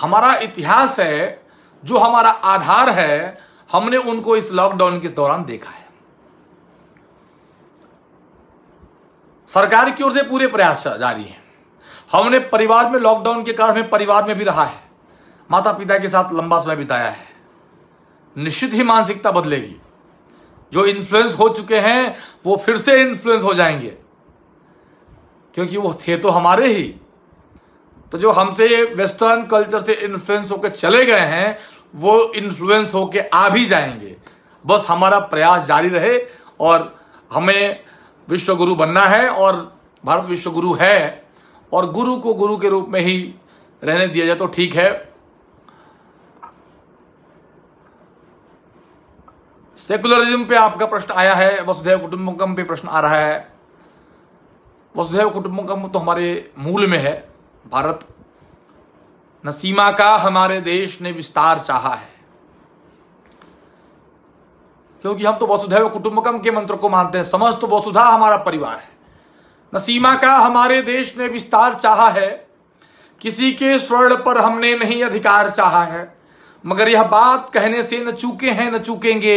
हमारा इतिहास है जो हमारा आधार है हमने उनको इस लॉकडाउन के दौरान देखा है सरकार की ओर से पूरे प्रयास जारी हैं हमने परिवार में लॉकडाउन के कारण हमें परिवार में भी रहा है माता पिता के साथ लंबा समय बिताया है निश्चित ही मानसिकता बदलेगी जो इन्फ्लुएंस हो चुके हैं वो फिर से इन्फ्लुएंस हो जाएंगे क्योंकि वो थे तो हमारे ही तो जो हमसे वेस्टर्न कल्चर से इन्फ्लुएंस होकर चले गए हैं वो इन्फ्लुएंस होकर आ भी जाएंगे बस हमारा प्रयास जारी रहे और हमें विश्व गुरु बनना है और भारत विश्व गुरु है और गुरु को गुरु के रूप में ही रहने दिया जाए तो ठीक है सेकुलरिज्म पे आपका प्रश्न आया है वसुधैव कुटुंबकम पे प्रश्न आ रहा है वसुधैव कुटुंबकम तो हमारे मूल में है भारत न सीमा का हमारे देश ने विस्तार चाहा है क्योंकि हम तो वसुधैव कुटुंबकम के मंत्र को मानते हैं समस्त वसुधा हमारा परिवार है न सीमा का हमारे देश ने विस्तार चाहा है किसी के स्वर्ण पर हमने नहीं अधिकार चाहा है मगर यह बात कहने से न चूके हैं न चूकेंगे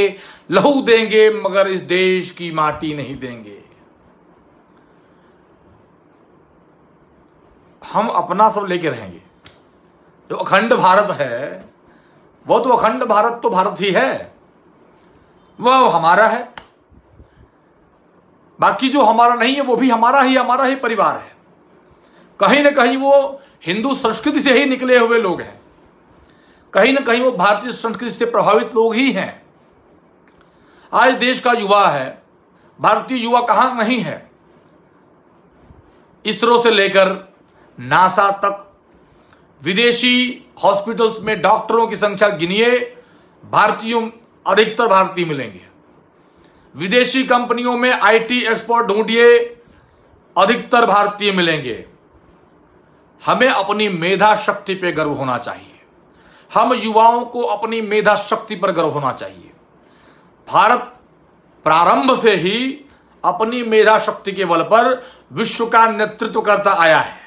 लहू देंगे मगर इस देश की माटी नहीं देंगे हम अपना सब लेके रहेंगे जो अखंड भारत है वो तो अखंड भारत तो भारत ही है वह हमारा है बाकी जो हमारा नहीं है वो भी हमारा ही हमारा ही परिवार है कहीं ना कहीं वो हिंदू संस्कृति से ही निकले हुए लोग हैं कहीं ना कहीं वो भारतीय संस्कृति से प्रभावित लोग ही हैं आज देश का युवा है भारतीय युवा कहां नहीं है इसरो से लेकर नासा तक विदेशी हॉस्पिटल्स में डॉक्टरों की संख्या गिनिए भारतीयों अधिकतर भारतीय मिलेंगे विदेशी कंपनियों में आईटी एक्सपोर्ट ढूंढिए अधिकतर भारतीय मिलेंगे हमें अपनी मेधा शक्ति पर गर्व होना चाहिए हम युवाओं को अपनी मेधा शक्ति पर गर्व होना चाहिए भारत प्रारंभ से ही अपनी मेधा शक्ति के बल पर विश्व का नेतृत्व करता आया है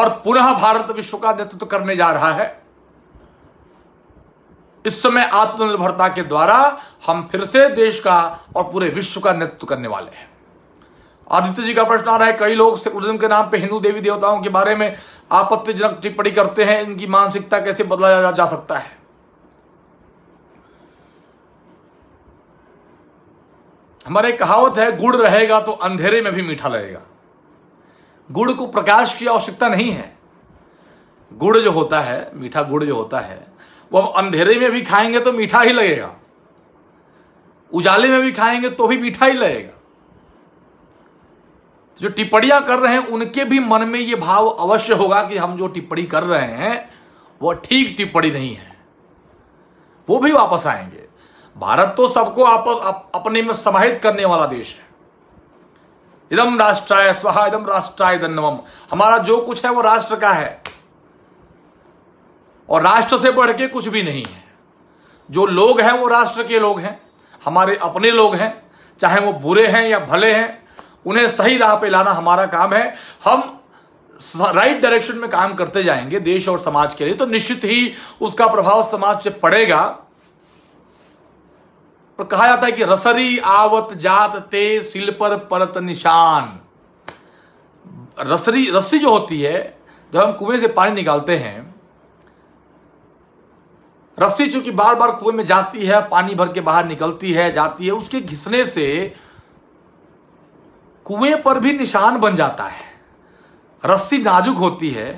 और पुनः भारत विश्व का नेतृत्व करने जा रहा है इस समय आत्मनिर्भरता के द्वारा हम फिर से देश का और पूरे विश्व का नेतृत्व करने वाले हैं आदित्य जी का प्रश्न आ रहा है कई लोग सेकुलरिज्म के नाम पे हिंदू देवी देवताओं के बारे में आपत्तिजनक टिप्पणी करते हैं इनकी मानसिकता कैसे बदला जा, जा सकता है हमारे कहावत है गुड़ रहेगा तो अंधेरे में भी मीठा लगेगा गुड़ को प्रकाश की आवश्यकता नहीं है गुड़ जो होता है मीठा गुड़ जो होता है वो अंधेरे में भी खाएंगे तो मीठा ही लगेगा उजाले में भी खाएंगे तो भी मीठा ही लगेगा जो टिप्पणियां कर रहे हैं उनके भी मन में ये भाव अवश्य होगा कि हम जो टिप्पणी कर रहे हैं वो ठीक टिप्पणी नहीं है वो भी वापस आएंगे भारत तो सबको आप, आप, अपने में समाहित करने वाला देश है इदम राष्ट्राय स्वाहा इदम राष्ट्राय धन्यवम हमारा जो कुछ है वो राष्ट्र का है और राष्ट्र से बढ़ के कुछ भी नहीं है जो लोग हैं वो राष्ट्र के लोग हैं हमारे अपने लोग हैं चाहे वो बुरे हैं या भले हैं उन्हें सही राह पे लाना हमारा काम है हम राइट डायरेक्शन में काम करते जाएंगे देश और समाज के लिए तो निश्चित ही उसका प्रभाव समाज से पड़ेगा और कहा जाता है कि रसरी आवत जात ते सिल पर परत निशान रसरी रस्सी जो होती है जब हम कुएं से पानी निकालते हैं रस्सी चूंकि बार बार कुएं में जाती है पानी भर के बाहर निकलती है जाती है उसके घिसने से कुएं पर भी निशान बन जाता है रस्सी नाजुक होती है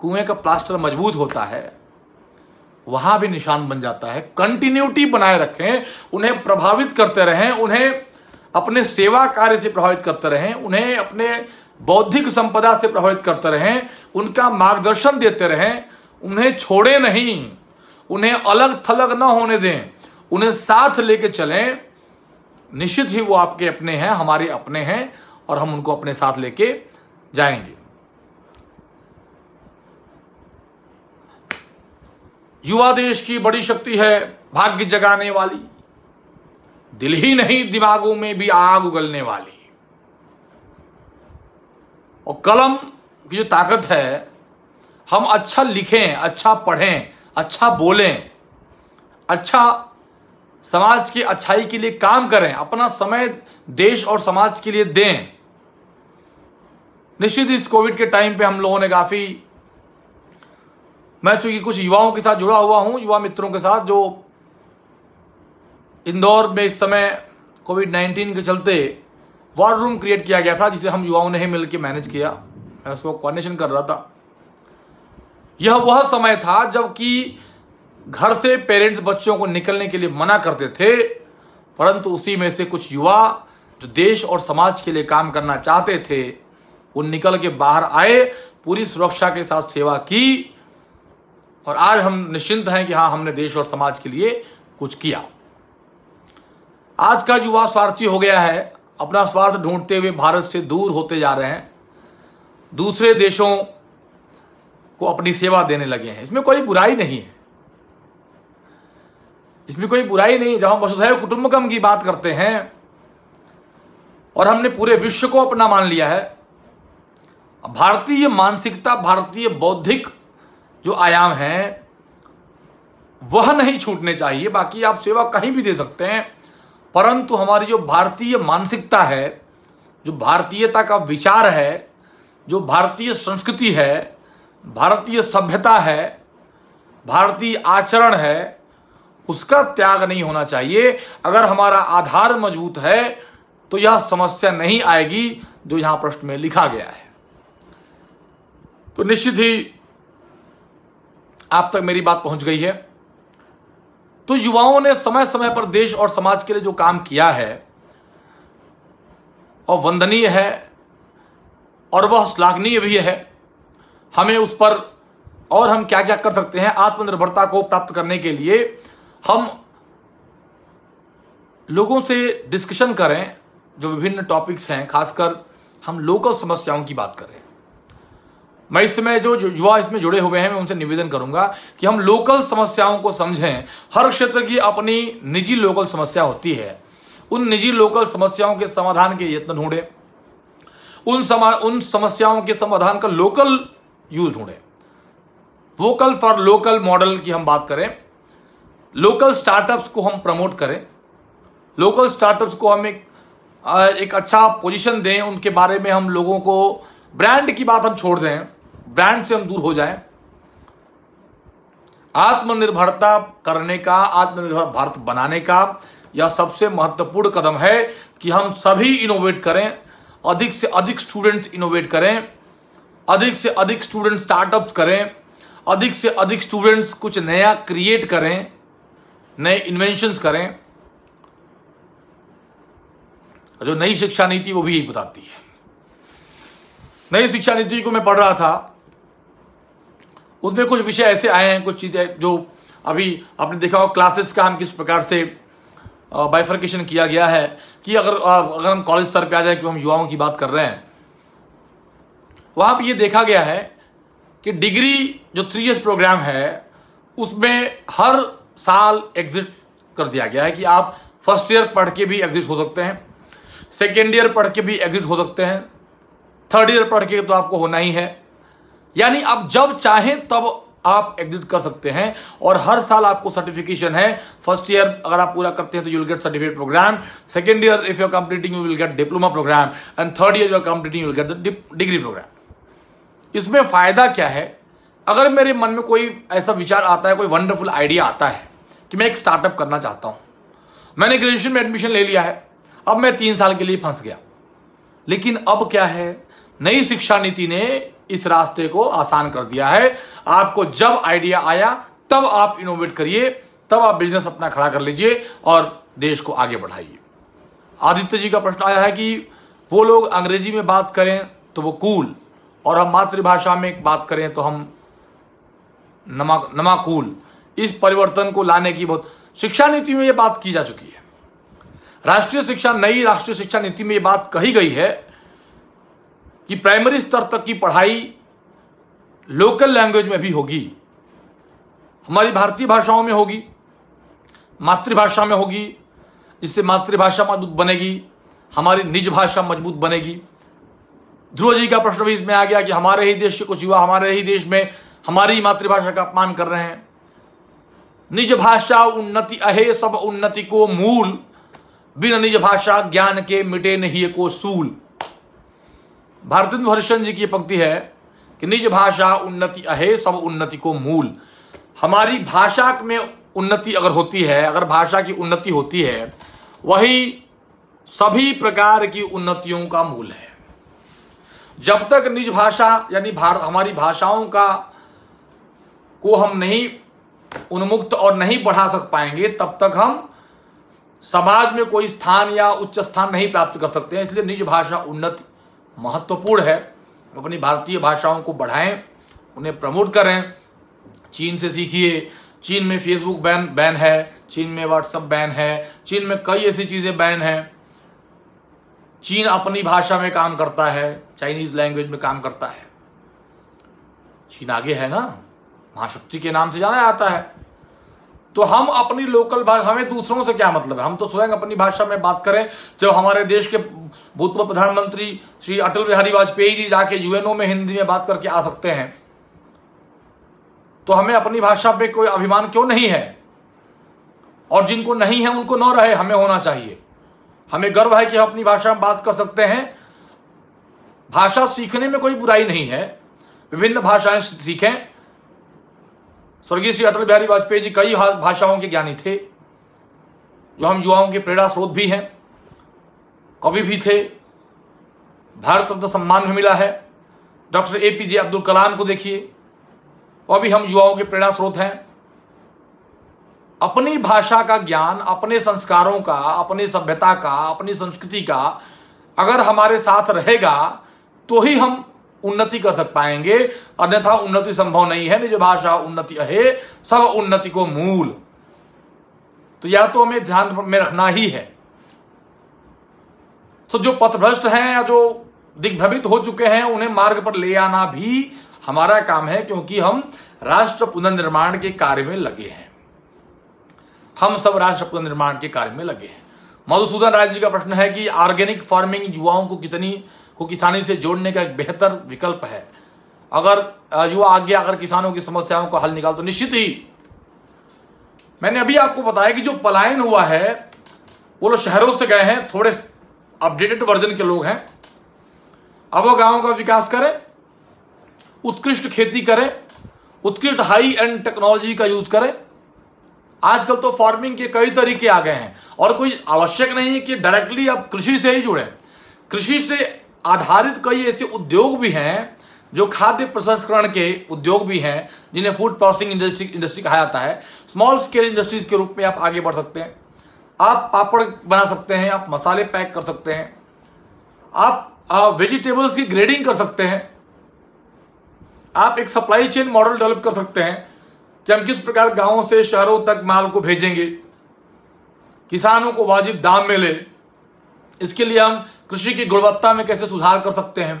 कुएं का प्लास्टर मजबूत होता है वहां भी निशान बन जाता है कंटिन्यूटी बनाए रखें उन्हें प्रभावित करते रहें उन्हें अपने सेवा कार्य से प्रभावित करते रहें उन्हें अपने बौद्धिक संपदा से प्रभावित करते रहें उनका मार्गदर्शन देते रहें उन्हें छोड़े नहीं उन्हें अलग थलग ना होने दें उन्हें साथ लेके चलें निश्चित ही वो आपके अपने हैं हमारे अपने हैं और हम उनको अपने साथ लेके जाएंगे युवा देश की बड़ी शक्ति है भाग्य जगाने वाली दिल ही नहीं दिमागों में भी आग उगलने वाली और कलम की जो ताकत है हम अच्छा लिखें अच्छा पढ़ें अच्छा बोलें अच्छा समाज की अच्छाई के लिए काम करें अपना समय देश और समाज के लिए दें निश्चित इस कोविड के टाइम पे हम लोगों ने काफ़ी मैं चूंकि कुछ युवाओं के साथ जुड़ा हुआ हूं युवा मित्रों के साथ जो इंदौर में इस समय कोविड नाइन्टीन के चलते वॉर रूम क्रिएट किया गया था जिसे हम युवाओं ने ही मिलकर मैनेज किया मैं उसको कॉर्डिनेशन कर रहा था यह वह समय था जबकि घर से पेरेंट्स बच्चों को निकलने के लिए मना करते थे परंतु उसी में से कुछ युवा जो देश और समाज के लिए काम करना चाहते थे वो निकल के बाहर आए पूरी सुरक्षा के साथ सेवा की और आज हम निश्चिंत हैं कि हाँ हमने देश और समाज के लिए कुछ किया आज का युवा स्वार्थी हो गया है अपना स्वार्थ ढूंढते हुए भारत से दूर होते जा रहे हैं दूसरे देशों को अपनी सेवा देने लगे हैं इसमें कोई बुराई नहीं है इसमें कोई बुराई नहीं जब हम वसुधैव कुटुंबकम की बात करते हैं और हमने पूरे विश्व को अपना मान लिया है भारतीय मानसिकता भारतीय बौद्धिक जो आयाम है वह नहीं छूटने चाहिए बाकी आप सेवा कहीं भी दे सकते हैं परंतु हमारी जो भारतीय मानसिकता है जो भारतीयता का विचार है जो भारतीय संस्कृति है भारतीय सभ्यता है भारतीय आचरण है उसका त्याग नहीं होना चाहिए अगर हमारा आधार मजबूत है तो यह समस्या नहीं आएगी जो यहां प्रश्न में लिखा गया है तो निश्चित ही आप तक मेरी बात पहुंच गई है तो युवाओं ने समय समय पर देश और समाज के लिए जो काम किया है और वंदनीय है और वह श्लाघनीय भी है हमें उस पर और हम क्या क्या कर सकते हैं आत्मनिर्भरता को प्राप्त करने के लिए हम लोगों से डिस्कशन करें जो विभिन्न टॉपिक्स हैं खासकर हम लोकल समस्याओं की बात करें मैं इस समय जो युवा इसमें जुड़े हुए हैं मैं उनसे निवेदन करूंगा कि हम लोकल समस्याओं को समझें हर क्षेत्र की अपनी निजी लोकल समस्या होती है उन निजी लोकल समस्याओं के समाधान के यत्न ढूंढें उन समा उन समस्याओं के समाधान का लोकल यूज ढूंढें वोकल फॉर लोकल मॉडल की हम बात करें लोकल स्टार्टअप्स को हम प्रमोट करें लोकल स्टार्टअप्स को हम एक एक अच्छा पोजीशन दें उनके बारे में हम लोगों को ब्रांड की बात हम छोड़ दें ब्रांड से हम दूर हो जाएं आत्मनिर्भरता करने का आत्मनिर्भर भारत बनाने का यह सबसे महत्वपूर्ण कदम है कि हम सभी इनोवेट करें अधिक से अधिक स्टूडेंट्स इनोवेट करें अधिक से अधिक स्टूडेंट स्टार्टअप्स करें अधिक से अधिक स्टूडेंट्स कुछ नया क्रिएट करें नए इन्वेंशंस करें जो नई शिक्षा नीति वो भी यही बताती है नई शिक्षा नीति को मैं पढ़ रहा था उसमें कुछ विषय ऐसे आए हैं कुछ चीज़ें जो अभी आपने देखा हो क्लासेस का हम किस प्रकार से बाइफर्केशन किया गया है कि अगर अगर हम कॉलेज स्तर पे आ जाए कि हम युवाओं की बात कर रहे हैं वहां पर यह देखा गया है कि डिग्री जो थ्री ईयर्स प्रोग्राम है उसमें हर साल एग्जिट कर दिया गया है कि आप फर्स्ट ईयर पढ़ के भी एग्जिट हो सकते हैं सेकेंड ईयर पढ़ के भी एग्जिट हो सकते हैं थर्ड ईयर पढ़ के तो आपको होना ही है यानी आप जब चाहें तब आप एग्जिट कर सकते हैं और हर साल आपको सर्टिफिकेशन है फर्स्ट ईयर अगर आप पूरा करते हैं तो you will get certificate programme second year if you are completing you will get diploma programme and third year you are completing you will get the degree programme इसमें फ़ायदा क्या है अगर मेरे मन में कोई ऐसा विचार आता है कोई वंडरफुल आइडिया आता है कि मैं एक स्टार्टअप करना चाहता हूं मैंने ग्रेजुएशन में एडमिशन ले लिया है अब मैं तीन साल के लिए फंस गया लेकिन अब क्या है नई शिक्षा नीति ने इस रास्ते को आसान कर दिया है आपको जब आइडिया आया तब आप इनोवेट करिए तब आप बिजनेस अपना खड़ा कर लीजिए और देश को आगे बढ़ाइए आदित्य जी का प्रश्न आया है कि वो लोग अंग्रेजी में बात करें तो वो कूल और हम मातृभाषा में बात करें तो हम नमा नमाकूल इस परिवर्तन को लाने की बहुत शिक्षा नीति में ये बात की जा चुकी है राष्ट्रीय शिक्षा नई राष्ट्रीय शिक्षा नीति में ये बात कही गई है कि प्राइमरी स्तर तक की पढ़ाई लोकल लैंग्वेज में भी होगी हमारी भारतीय भाषाओं में होगी मातृभाषा में होगी जिससे मातृभाषा मजबूत बनेगी हमारी निज भाषा मजबूत बनेगी ध्रुव जी का प्रश्न भी इसमें आ गया कि हमारे ही देश के कुछ युवा हमारे ही देश में हमारी मातृभाषा का अपमान कर रहे हैं निज भाषा उन्नति अहे सब उन्नति को मूल बिना निज भाषा ज्ञान के मिटे नहीं को सूल भारत हरिश्चंद्र जी की पंक्ति है कि निज भाषा उन्नति अहे सब उन्नति को मूल हमारी भाषा में उन्नति अगर होती है अगर भाषा की उन्नति होती है वही सभी प्रकार की उन्नतियों का मूल है जब तक निज भाषा यानी भारत हमारी भाषाओं का को हम नहीं उन्मुक्त और नहीं बढ़ा सक पाएंगे तब तक हम समाज में कोई स्थान या उच्च स्थान नहीं प्राप्त कर सकते हैं इसलिए निज भाषा उन्नति महत्वपूर्ण है अपनी भारतीय भाषाओं को बढ़ाएं उन्हें प्रमोट करें चीन से सीखिए चीन में फेसबुक बैन बैन है चीन में व्हाट्सअप बैन है चीन में कई ऐसी चीज़ें बैन हैं चीन अपनी भाषा में काम करता है चाइनीज लैंग्वेज में काम करता है चीन आगे है ना महाशक्ति के नाम से जाना जाता है तो हम अपनी लोकल भाषा हमें दूसरों से क्या मतलब है हम तो स्वयं अपनी भाषा में बात करें जब हमारे देश के भूतपूर्व प्रधानमंत्री श्री अटल बिहारी वाजपेयी जी जाके यूएनओ में हिंदी में बात करके आ सकते हैं तो हमें अपनी भाषा पे कोई अभिमान क्यों नहीं है और जिनको नहीं है उनको न रहे हमें होना चाहिए हमें गर्व है कि हम अपनी भाषा में बात कर सकते हैं भाषा सीखने में कोई बुराई नहीं है विभिन्न भाषाएं सीखें स्वर्गीय श्री अटल बिहारी वाजपेयी जी कई भाषाओं के ज्ञानी थे जो हम युवाओं के प्रेरणा स्रोत भी हैं कवि भी थे भारत रत्न सम्मान भी मिला है doctor A P J Abdul Kalam को देखिए तो भी हम युवाओं के प्रेरणा स्रोत हैं अपनी भाषा का ज्ञान अपने संस्कारों का अपनी सभ्यता का अपनी संस्कृति का अगर हमारे साथ रहेगा तो ही हम उन्नति कर सक पाएंगे अन्यथा उन्नति संभव नहीं है निज भाषा उन्नति अहे सब उन्नति को मूल तो या तो हमें ध्यान में रखना ही है तो जो पथभ्रष्ट हैं या जो दिग्भ्रमित हो चुके हैं उन्हें मार्ग पर ले आना भी हमारा काम है क्योंकि हम राष्ट्र पुनर्निर्माण के कार्य में लगे हैं हम सब राष्ट्र पुनर्निर्माण के कार्य में लगे हैं मधुसूदन राज जी का प्रश्न है कि ऑर्गेनिक फार्मिंग युवाओं को कितनी को किसानी से जोड़ने का एक बेहतर विकल्प है अगर युवा आगे अगर किसानों की समस्याओं का हल निकाल तो निश्चित ही मैंने अभी आपको बताया कि जो पलायन हुआ है वो लोग शहरों से गए हैं थोड़े अपडेटेड वर्जन के लोग हैं अब वो गांवों का विकास करें उत्कृष्ट खेती करें उत्कृष्ट हाई एंड टेक्नोलॉजी का यूज करें आजकल तो फार्मिंग के कई तरीके आ गए हैं और कोई आवश्यक नहीं है कि डायरेक्टली आप कृषि से ही जुड़े कृषि से आधारित कई ऐसे उद्योग भी हैं जो खाद्य प्रसंस्करण के उद्योग भी हैं जिन्हें फूड प्रोसेसिंग इंडस्ट्री इंडस्ट्री कहा जाता है स्मॉल स्केल इंडस्ट्रीज के रूप में आप आगे बढ़ सकते हैं आप पापड़ बना सकते हैं आप मसाले पैक कर सकते हैं आप वेजिटेबल्स की ग्रेडिंग कर सकते हैं आप एक सप्लाई चेन मॉडल डेवलप कर सकते हैं कि हम किस प्रकार गांवों से शहरों तक माल को भेजेंगे किसानों को वाजिब दाम मिले इसके लिए हम कृषि की गुणवत्ता में कैसे सुधार कर सकते हैं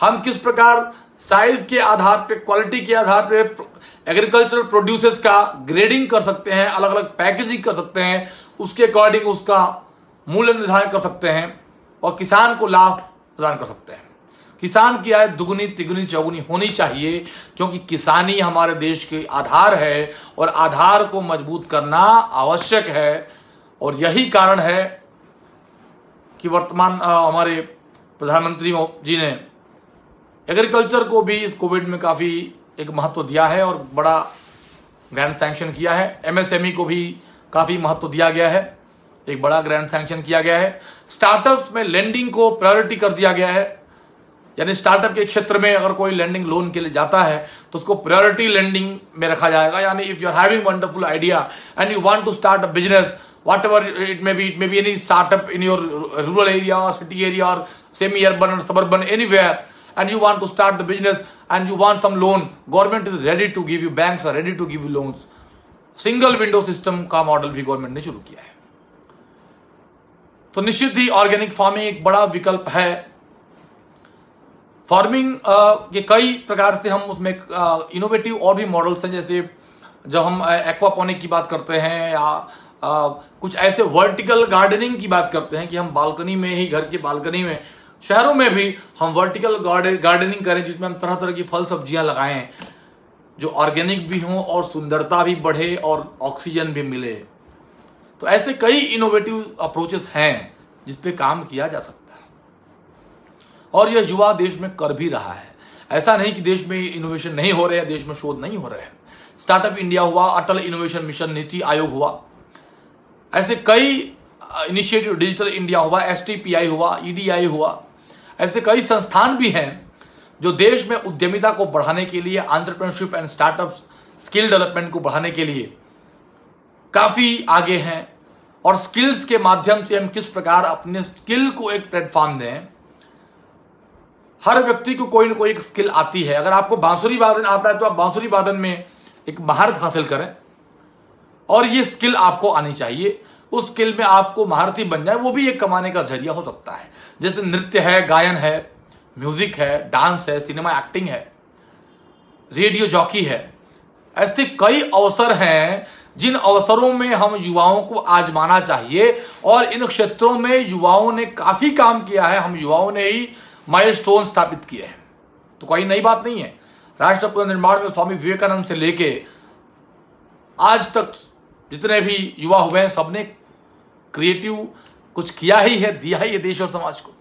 हम किस प्रकार साइज के आधार पर क्वालिटी के आधार पर एग्रीकल्चरल प्रोड्यूसर्स का ग्रेडिंग कर सकते हैं अलग अलग पैकेजिंग कर सकते हैं उसके अकॉर्डिंग उसका मूल्य निर्धारण कर सकते हैं और किसान को लाभ प्रदान कर सकते हैं किसान की आय दुगुनी तिगुनी चौगुनी होनी चाहिए क्योंकि किसानी हमारे देश के आधार है और आधार को मजबूत करना आवश्यक है और यही कारण है कि वर्तमान हमारे प्रधानमंत्री जी ने एग्रीकल्चर को भी इस कोविड में काफ़ी एक महत्व दिया है और बड़ा ग्रैंड सैंक्शन किया है एमएसएमई e को भी काफ़ी महत्व दिया गया है एक बड़ा ग्रैंड सैंक्शन किया गया है स्टार्टअप्स में लैंडिंग को प्रायोरिटी कर दिया गया है यानी स्टार्टअप के क्षेत्र में अगर कोई लैंडिंग लोन के लिए जाता है तो उसको प्रायोरिटी लैंडिंग में रखा जाएगा यानी if you are having wonderful idea and you want to start a business whatever it may be, it may be any startup in your rural area, or city area, or semi-urban or suburban, anywhere, and you want to start the business and you want some loan, government is ready to give you, banks are ready to give you loans. Single window system का model भी government ने शुरू किया है तो निश्चित ही organic farming एक बड़ा विकल्प है फार्मिंग के कई प्रकार से हम उसमें इनोवेटिव और भी मॉडल्स हैं जैसे जब हम एक्वापोनिक की बात करते हैं या आ, कुछ ऐसे वर्टिकल गार्डनिंग की बात करते हैं कि हम बालकनी में ही घर के बालकनी में शहरों में भी हम वर्टिकल गार्डनिंग करें जिसमें हम तरह तरह की फल सब्जियां लगाएं जो ऑर्गेनिक भी हों और सुंदरता भी बढ़े और ऑक्सीजन भी मिले तो ऐसे कई इनोवेटिव अप्रोचेस हैं जिस पे काम किया जा सकता है और यह युवा देश में कर भी रहा है ऐसा नहीं कि देश में इनोवेशन नहीं हो रहे हैं देश में शोध नहीं हो रहे हैं स्टार्टअप इंडिया हुआ अटल इनोवेशन मिशन नीति आयोग हुआ ऐसे कई इनिशिएटिव डिजिटल इंडिया हुआ एस हुआ ईडीआई e हुआ ऐसे कई संस्थान भी हैं जो देश में उद्यमिता को बढ़ाने के लिए entrepreneurship and startup skill development को बढ़ाने के लिए काफ़ी आगे हैं और स्किल्स के माध्यम से हम किस प्रकार अपने स्किल को एक प्लेटफॉर्म दें हर व्यक्ति को कोई ना कोई एक स्किल आती है अगर आपको बांसुरी वादन आता है तो आप बांसुरी वादन में एक महारत हासिल करें और ये स्किल आपको आनी चाहिए उस स्किल में आपको महारथी बन जाए वो भी एक कमाने का जरिया हो सकता है जैसे नृत्य है गायन है म्यूजिक है डांस है सिनेमा एक्टिंग है रेडियो जॉकी है ऐसे कई अवसर हैं जिन अवसरों में हम युवाओं को आजमाना चाहिए और इन क्षेत्रों में युवाओं ने काफी काम किया है हम युवाओं ने ही माइलस्टोन स्थापित किए हैं तो कोई नई बात नहीं है राष्ट्र पुनर्निर्माण में स्वामी विवेकानंद से लेके आज तक जितने भी युवा हुए हैं सबने क्रिएटिव कुछ किया ही है दिया ही है देश और समाज को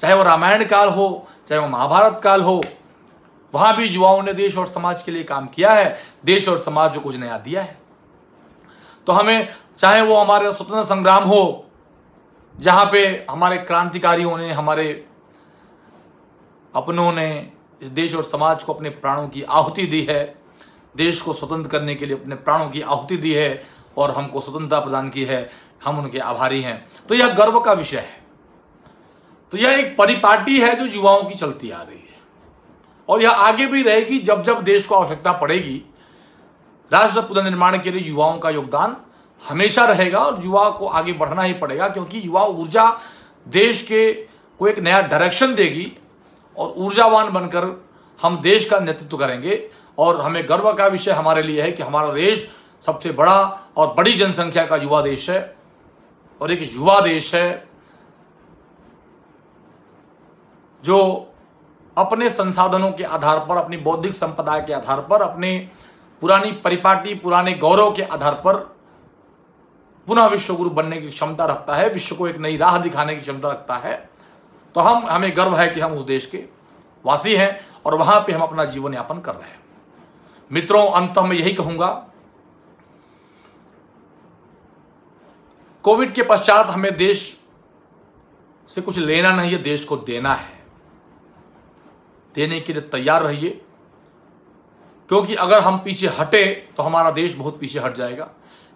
चाहे वो रामायण काल हो चाहे वो महाभारत काल हो वहां भी युवाओं ने देश और समाज के लिए काम किया है देश और समाज को कुछ नया दिया है तो हमें चाहे वो हमारे स्वतंत्र संग्राम हो जहाँ पे हमारे क्रांतिकारियों ने हमारे अपनों ने इस देश और समाज को अपने प्राणों की आहुति दी है देश को स्वतंत्र करने के लिए अपने प्राणों की आहुति दी है और हमको स्वतंत्रता प्रदान की है हम उनके आभारी हैं तो यह गर्व का विषय है तो यह एक परिपाटी है जो युवाओं की चलती आ रही है और यह आगे भी रहेगी जब जब देश को आवश्यकता पड़ेगी राष्ट्र पुनर्निर्माण के लिए युवाओं का योगदान हमेशा रहेगा और युवा को आगे बढ़ना ही पड़ेगा क्योंकि युवा ऊर्जा देश के को एक नया डायरेक्शन देगी और ऊर्जावान बनकर हम देश का नेतृत्व करेंगे और हमें गर्व का विषय हमारे लिए है कि हमारा देश सबसे बड़ा और बड़ी जनसंख्या का युवा देश है और एक युवा देश है जो अपने संसाधनों के आधार पर अपनी बौद्धिक संपदा के आधार पर अपने पुरानी परिपाटी पुराने गौरव के आधार पर पुनः विश्वगुरु बनने की क्षमता रखता है विश्व को एक नई राह दिखाने की क्षमता रखता है तो हम हमें गर्व है कि हम उस देश के वासी हैं और वहां पे हम अपना जीवन यापन कर रहे हैं मित्रों अंत में यही कहूंगा कोविड के पश्चात हमें देश से कुछ लेना नहीं है देश को देना है देने के लिए तैयार रहिए क्योंकि अगर हम पीछे हटे तो हमारा देश बहुत पीछे हट जाएगा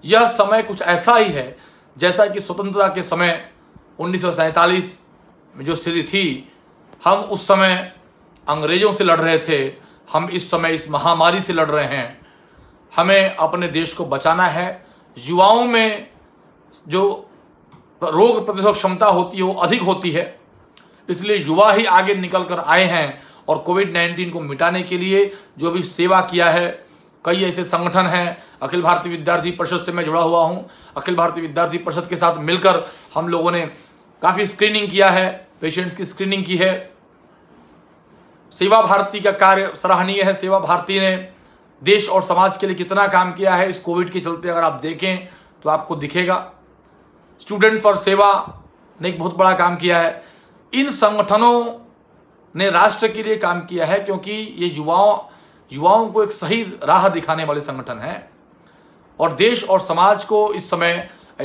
यह समय कुछ ऐसा ही है जैसा कि स्वतंत्रता के समय उन्नीस में जो स्थिति थी हम उस समय अंग्रेजों से लड़ रहे थे हम इस समय इस महामारी से लड़ रहे हैं हमें अपने देश को बचाना है युवाओं में जो रोग प्रतिरोधक क्षमता होती है वो अधिक होती है इसलिए युवा ही आगे निकल कर आए हैं और कोविड नाइन्टीन को मिटाने के लिए जो भी सेवा किया है कई ऐसे संगठन हैं अखिल भारतीय विद्यार्थी परिषद से मैं जुड़ा हुआ हूं अखिल भारतीय विद्यार्थी परिषद के साथ मिलकर हम लोगों ने काफ़ी स्क्रीनिंग किया है पेशेंट्स की स्क्रीनिंग की है सेवा भारती का कार्य सराहनीय है सेवा भारती ने देश और समाज के लिए कितना काम किया है इस कोविड के चलते अगर आप देखें तो आपको दिखेगा स्टूडेंट फॉर सेवा ने एक बहुत बड़ा काम किया है इन संगठनों ने राष्ट्र के लिए काम किया है क्योंकि ये युवाओं युवाओं को एक सही राह दिखाने वाले संगठन हैं और देश और समाज को इस समय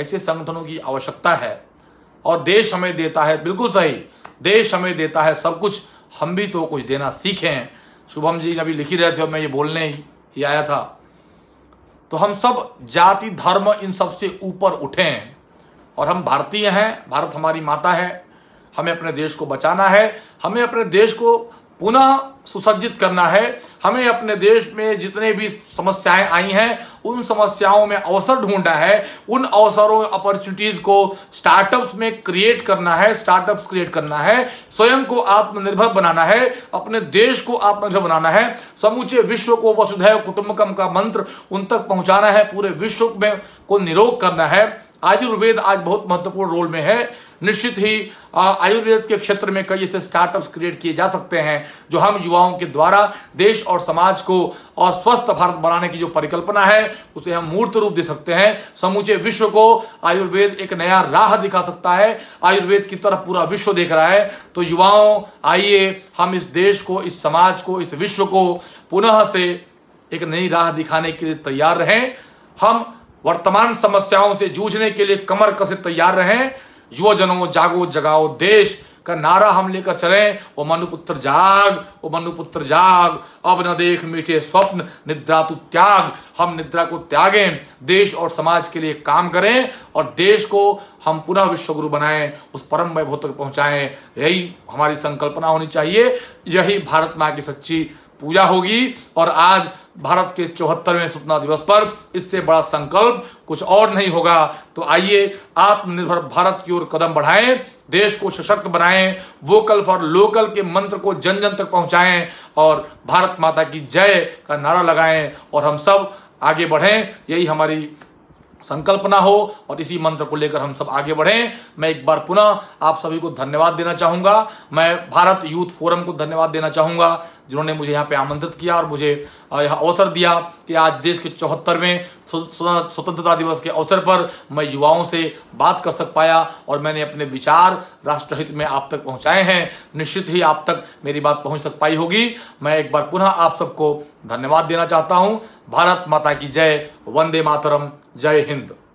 ऐसे संगठनों की आवश्यकता है और देश हमें देता है बिल्कुल सही देश हमें देता है सब कुछ हम भी तो कुछ देना सीखें शुभम जी अभी लिखी रहे थे और मैं ये बोलने ही आया था तो हम सब जाति धर्म इन सब से ऊपर उठें और हम भारतीय हैं भारत हमारी माता है हमें अपने देश को बचाना है हमें अपने देश को पुनः सुसज्जित करना है हमें अपने देश में जितने भी समस्याएं आई हैं उन समस्याओं में अवसर ढूंढना है उन अवसरों अपॉर्चुनिटीज को स्टार्टअप्स में क्रिएट करना है स्टार्टअप्स क्रिएट करना है स्वयं को आत्मनिर्भर बनाना है अपने देश को आत्मनिर्भर बनाना है समूचे विश्व को वसुधैव कुटुंबकम का मंत्र उन तक पहुंचाना है पूरे विश्व में को निरोग करना है आयुर्वेद आज बहुत महत्वपूर्ण रोल में है निश्चित ही आयुर्वेद के क्षेत्र में कई ऐसे स्टार्टअप्स क्रिएट किए जा सकते हैं जो हम युवाओं के द्वारा देश और समाज को और स्वस्थ भारत बनाने की जो परिकल्पना है उसे हम मूर्त रूप दे सकते हैं समूचे विश्व को आयुर्वेद एक नया राह दिखा सकता है आयुर्वेद की तरफ पूरा विश्व देख रहा है तो युवाओं आइए हम इस देश को इस समाज को इस विश्व को पुनः से एक नई राह दिखाने के लिए तैयार रहें हम वर्तमान समस्याओं से जूझने के लिए कमर कसे तैयार रहें युवा जनों जागो जगाओ देश का नारा हम लेकर चले वो मनुपुत्र जाग वो मनुपुत्र जाग अब न देख मीठे स्वप्न निद्रा तु त्याग हम निद्रा को त्यागें देश और समाज के लिए काम करें और देश को हम पुनः विश्वगुरु बनाएं उस परम वैभव तक पहुंचाएं यही हमारी संकल्पना होनी चाहिए यही भारत माँ की सच्ची पूजा होगी और आज भारत के चौहत्तरवें स्वतंत्रता दिवस पर इससे बड़ा संकल्प कुछ और नहीं होगा तो आइए आत्मनिर्भर भारत की ओर कदम बढ़ाएं देश को सशक्त बनाएं वोकल फॉर लोकल के मंत्र को जन जन तक पहुंचाएं और भारत माता की जय का नारा लगाएं और हम सब आगे बढ़ें यही हमारी संकल्पना हो और इसी मंत्र को लेकर हम सब आगे बढ़ें मैं एक बार पुनः आप सभी को धन्यवाद देना चाहूंगा मैं भारत यूथ फोरम को धन्यवाद देना चाहूंगा जिन्होंने मुझे यहाँ पे आमंत्रित किया और मुझे यह अवसर दिया कि आज देश के चौहत्तरवें स्वतंत्रता दिवस के अवसर पर मैं युवाओं से बात कर सक पाया और मैंने अपने विचार राष्ट्रहित में आप तक पहुंचाए हैं निश्चित ही आप तक मेरी बात पहुंच सक पाई होगी मैं एक बार पुनः आप सबको धन्यवाद देना चाहता हूं भारत माता की जय वंदे मातरम जय हिंद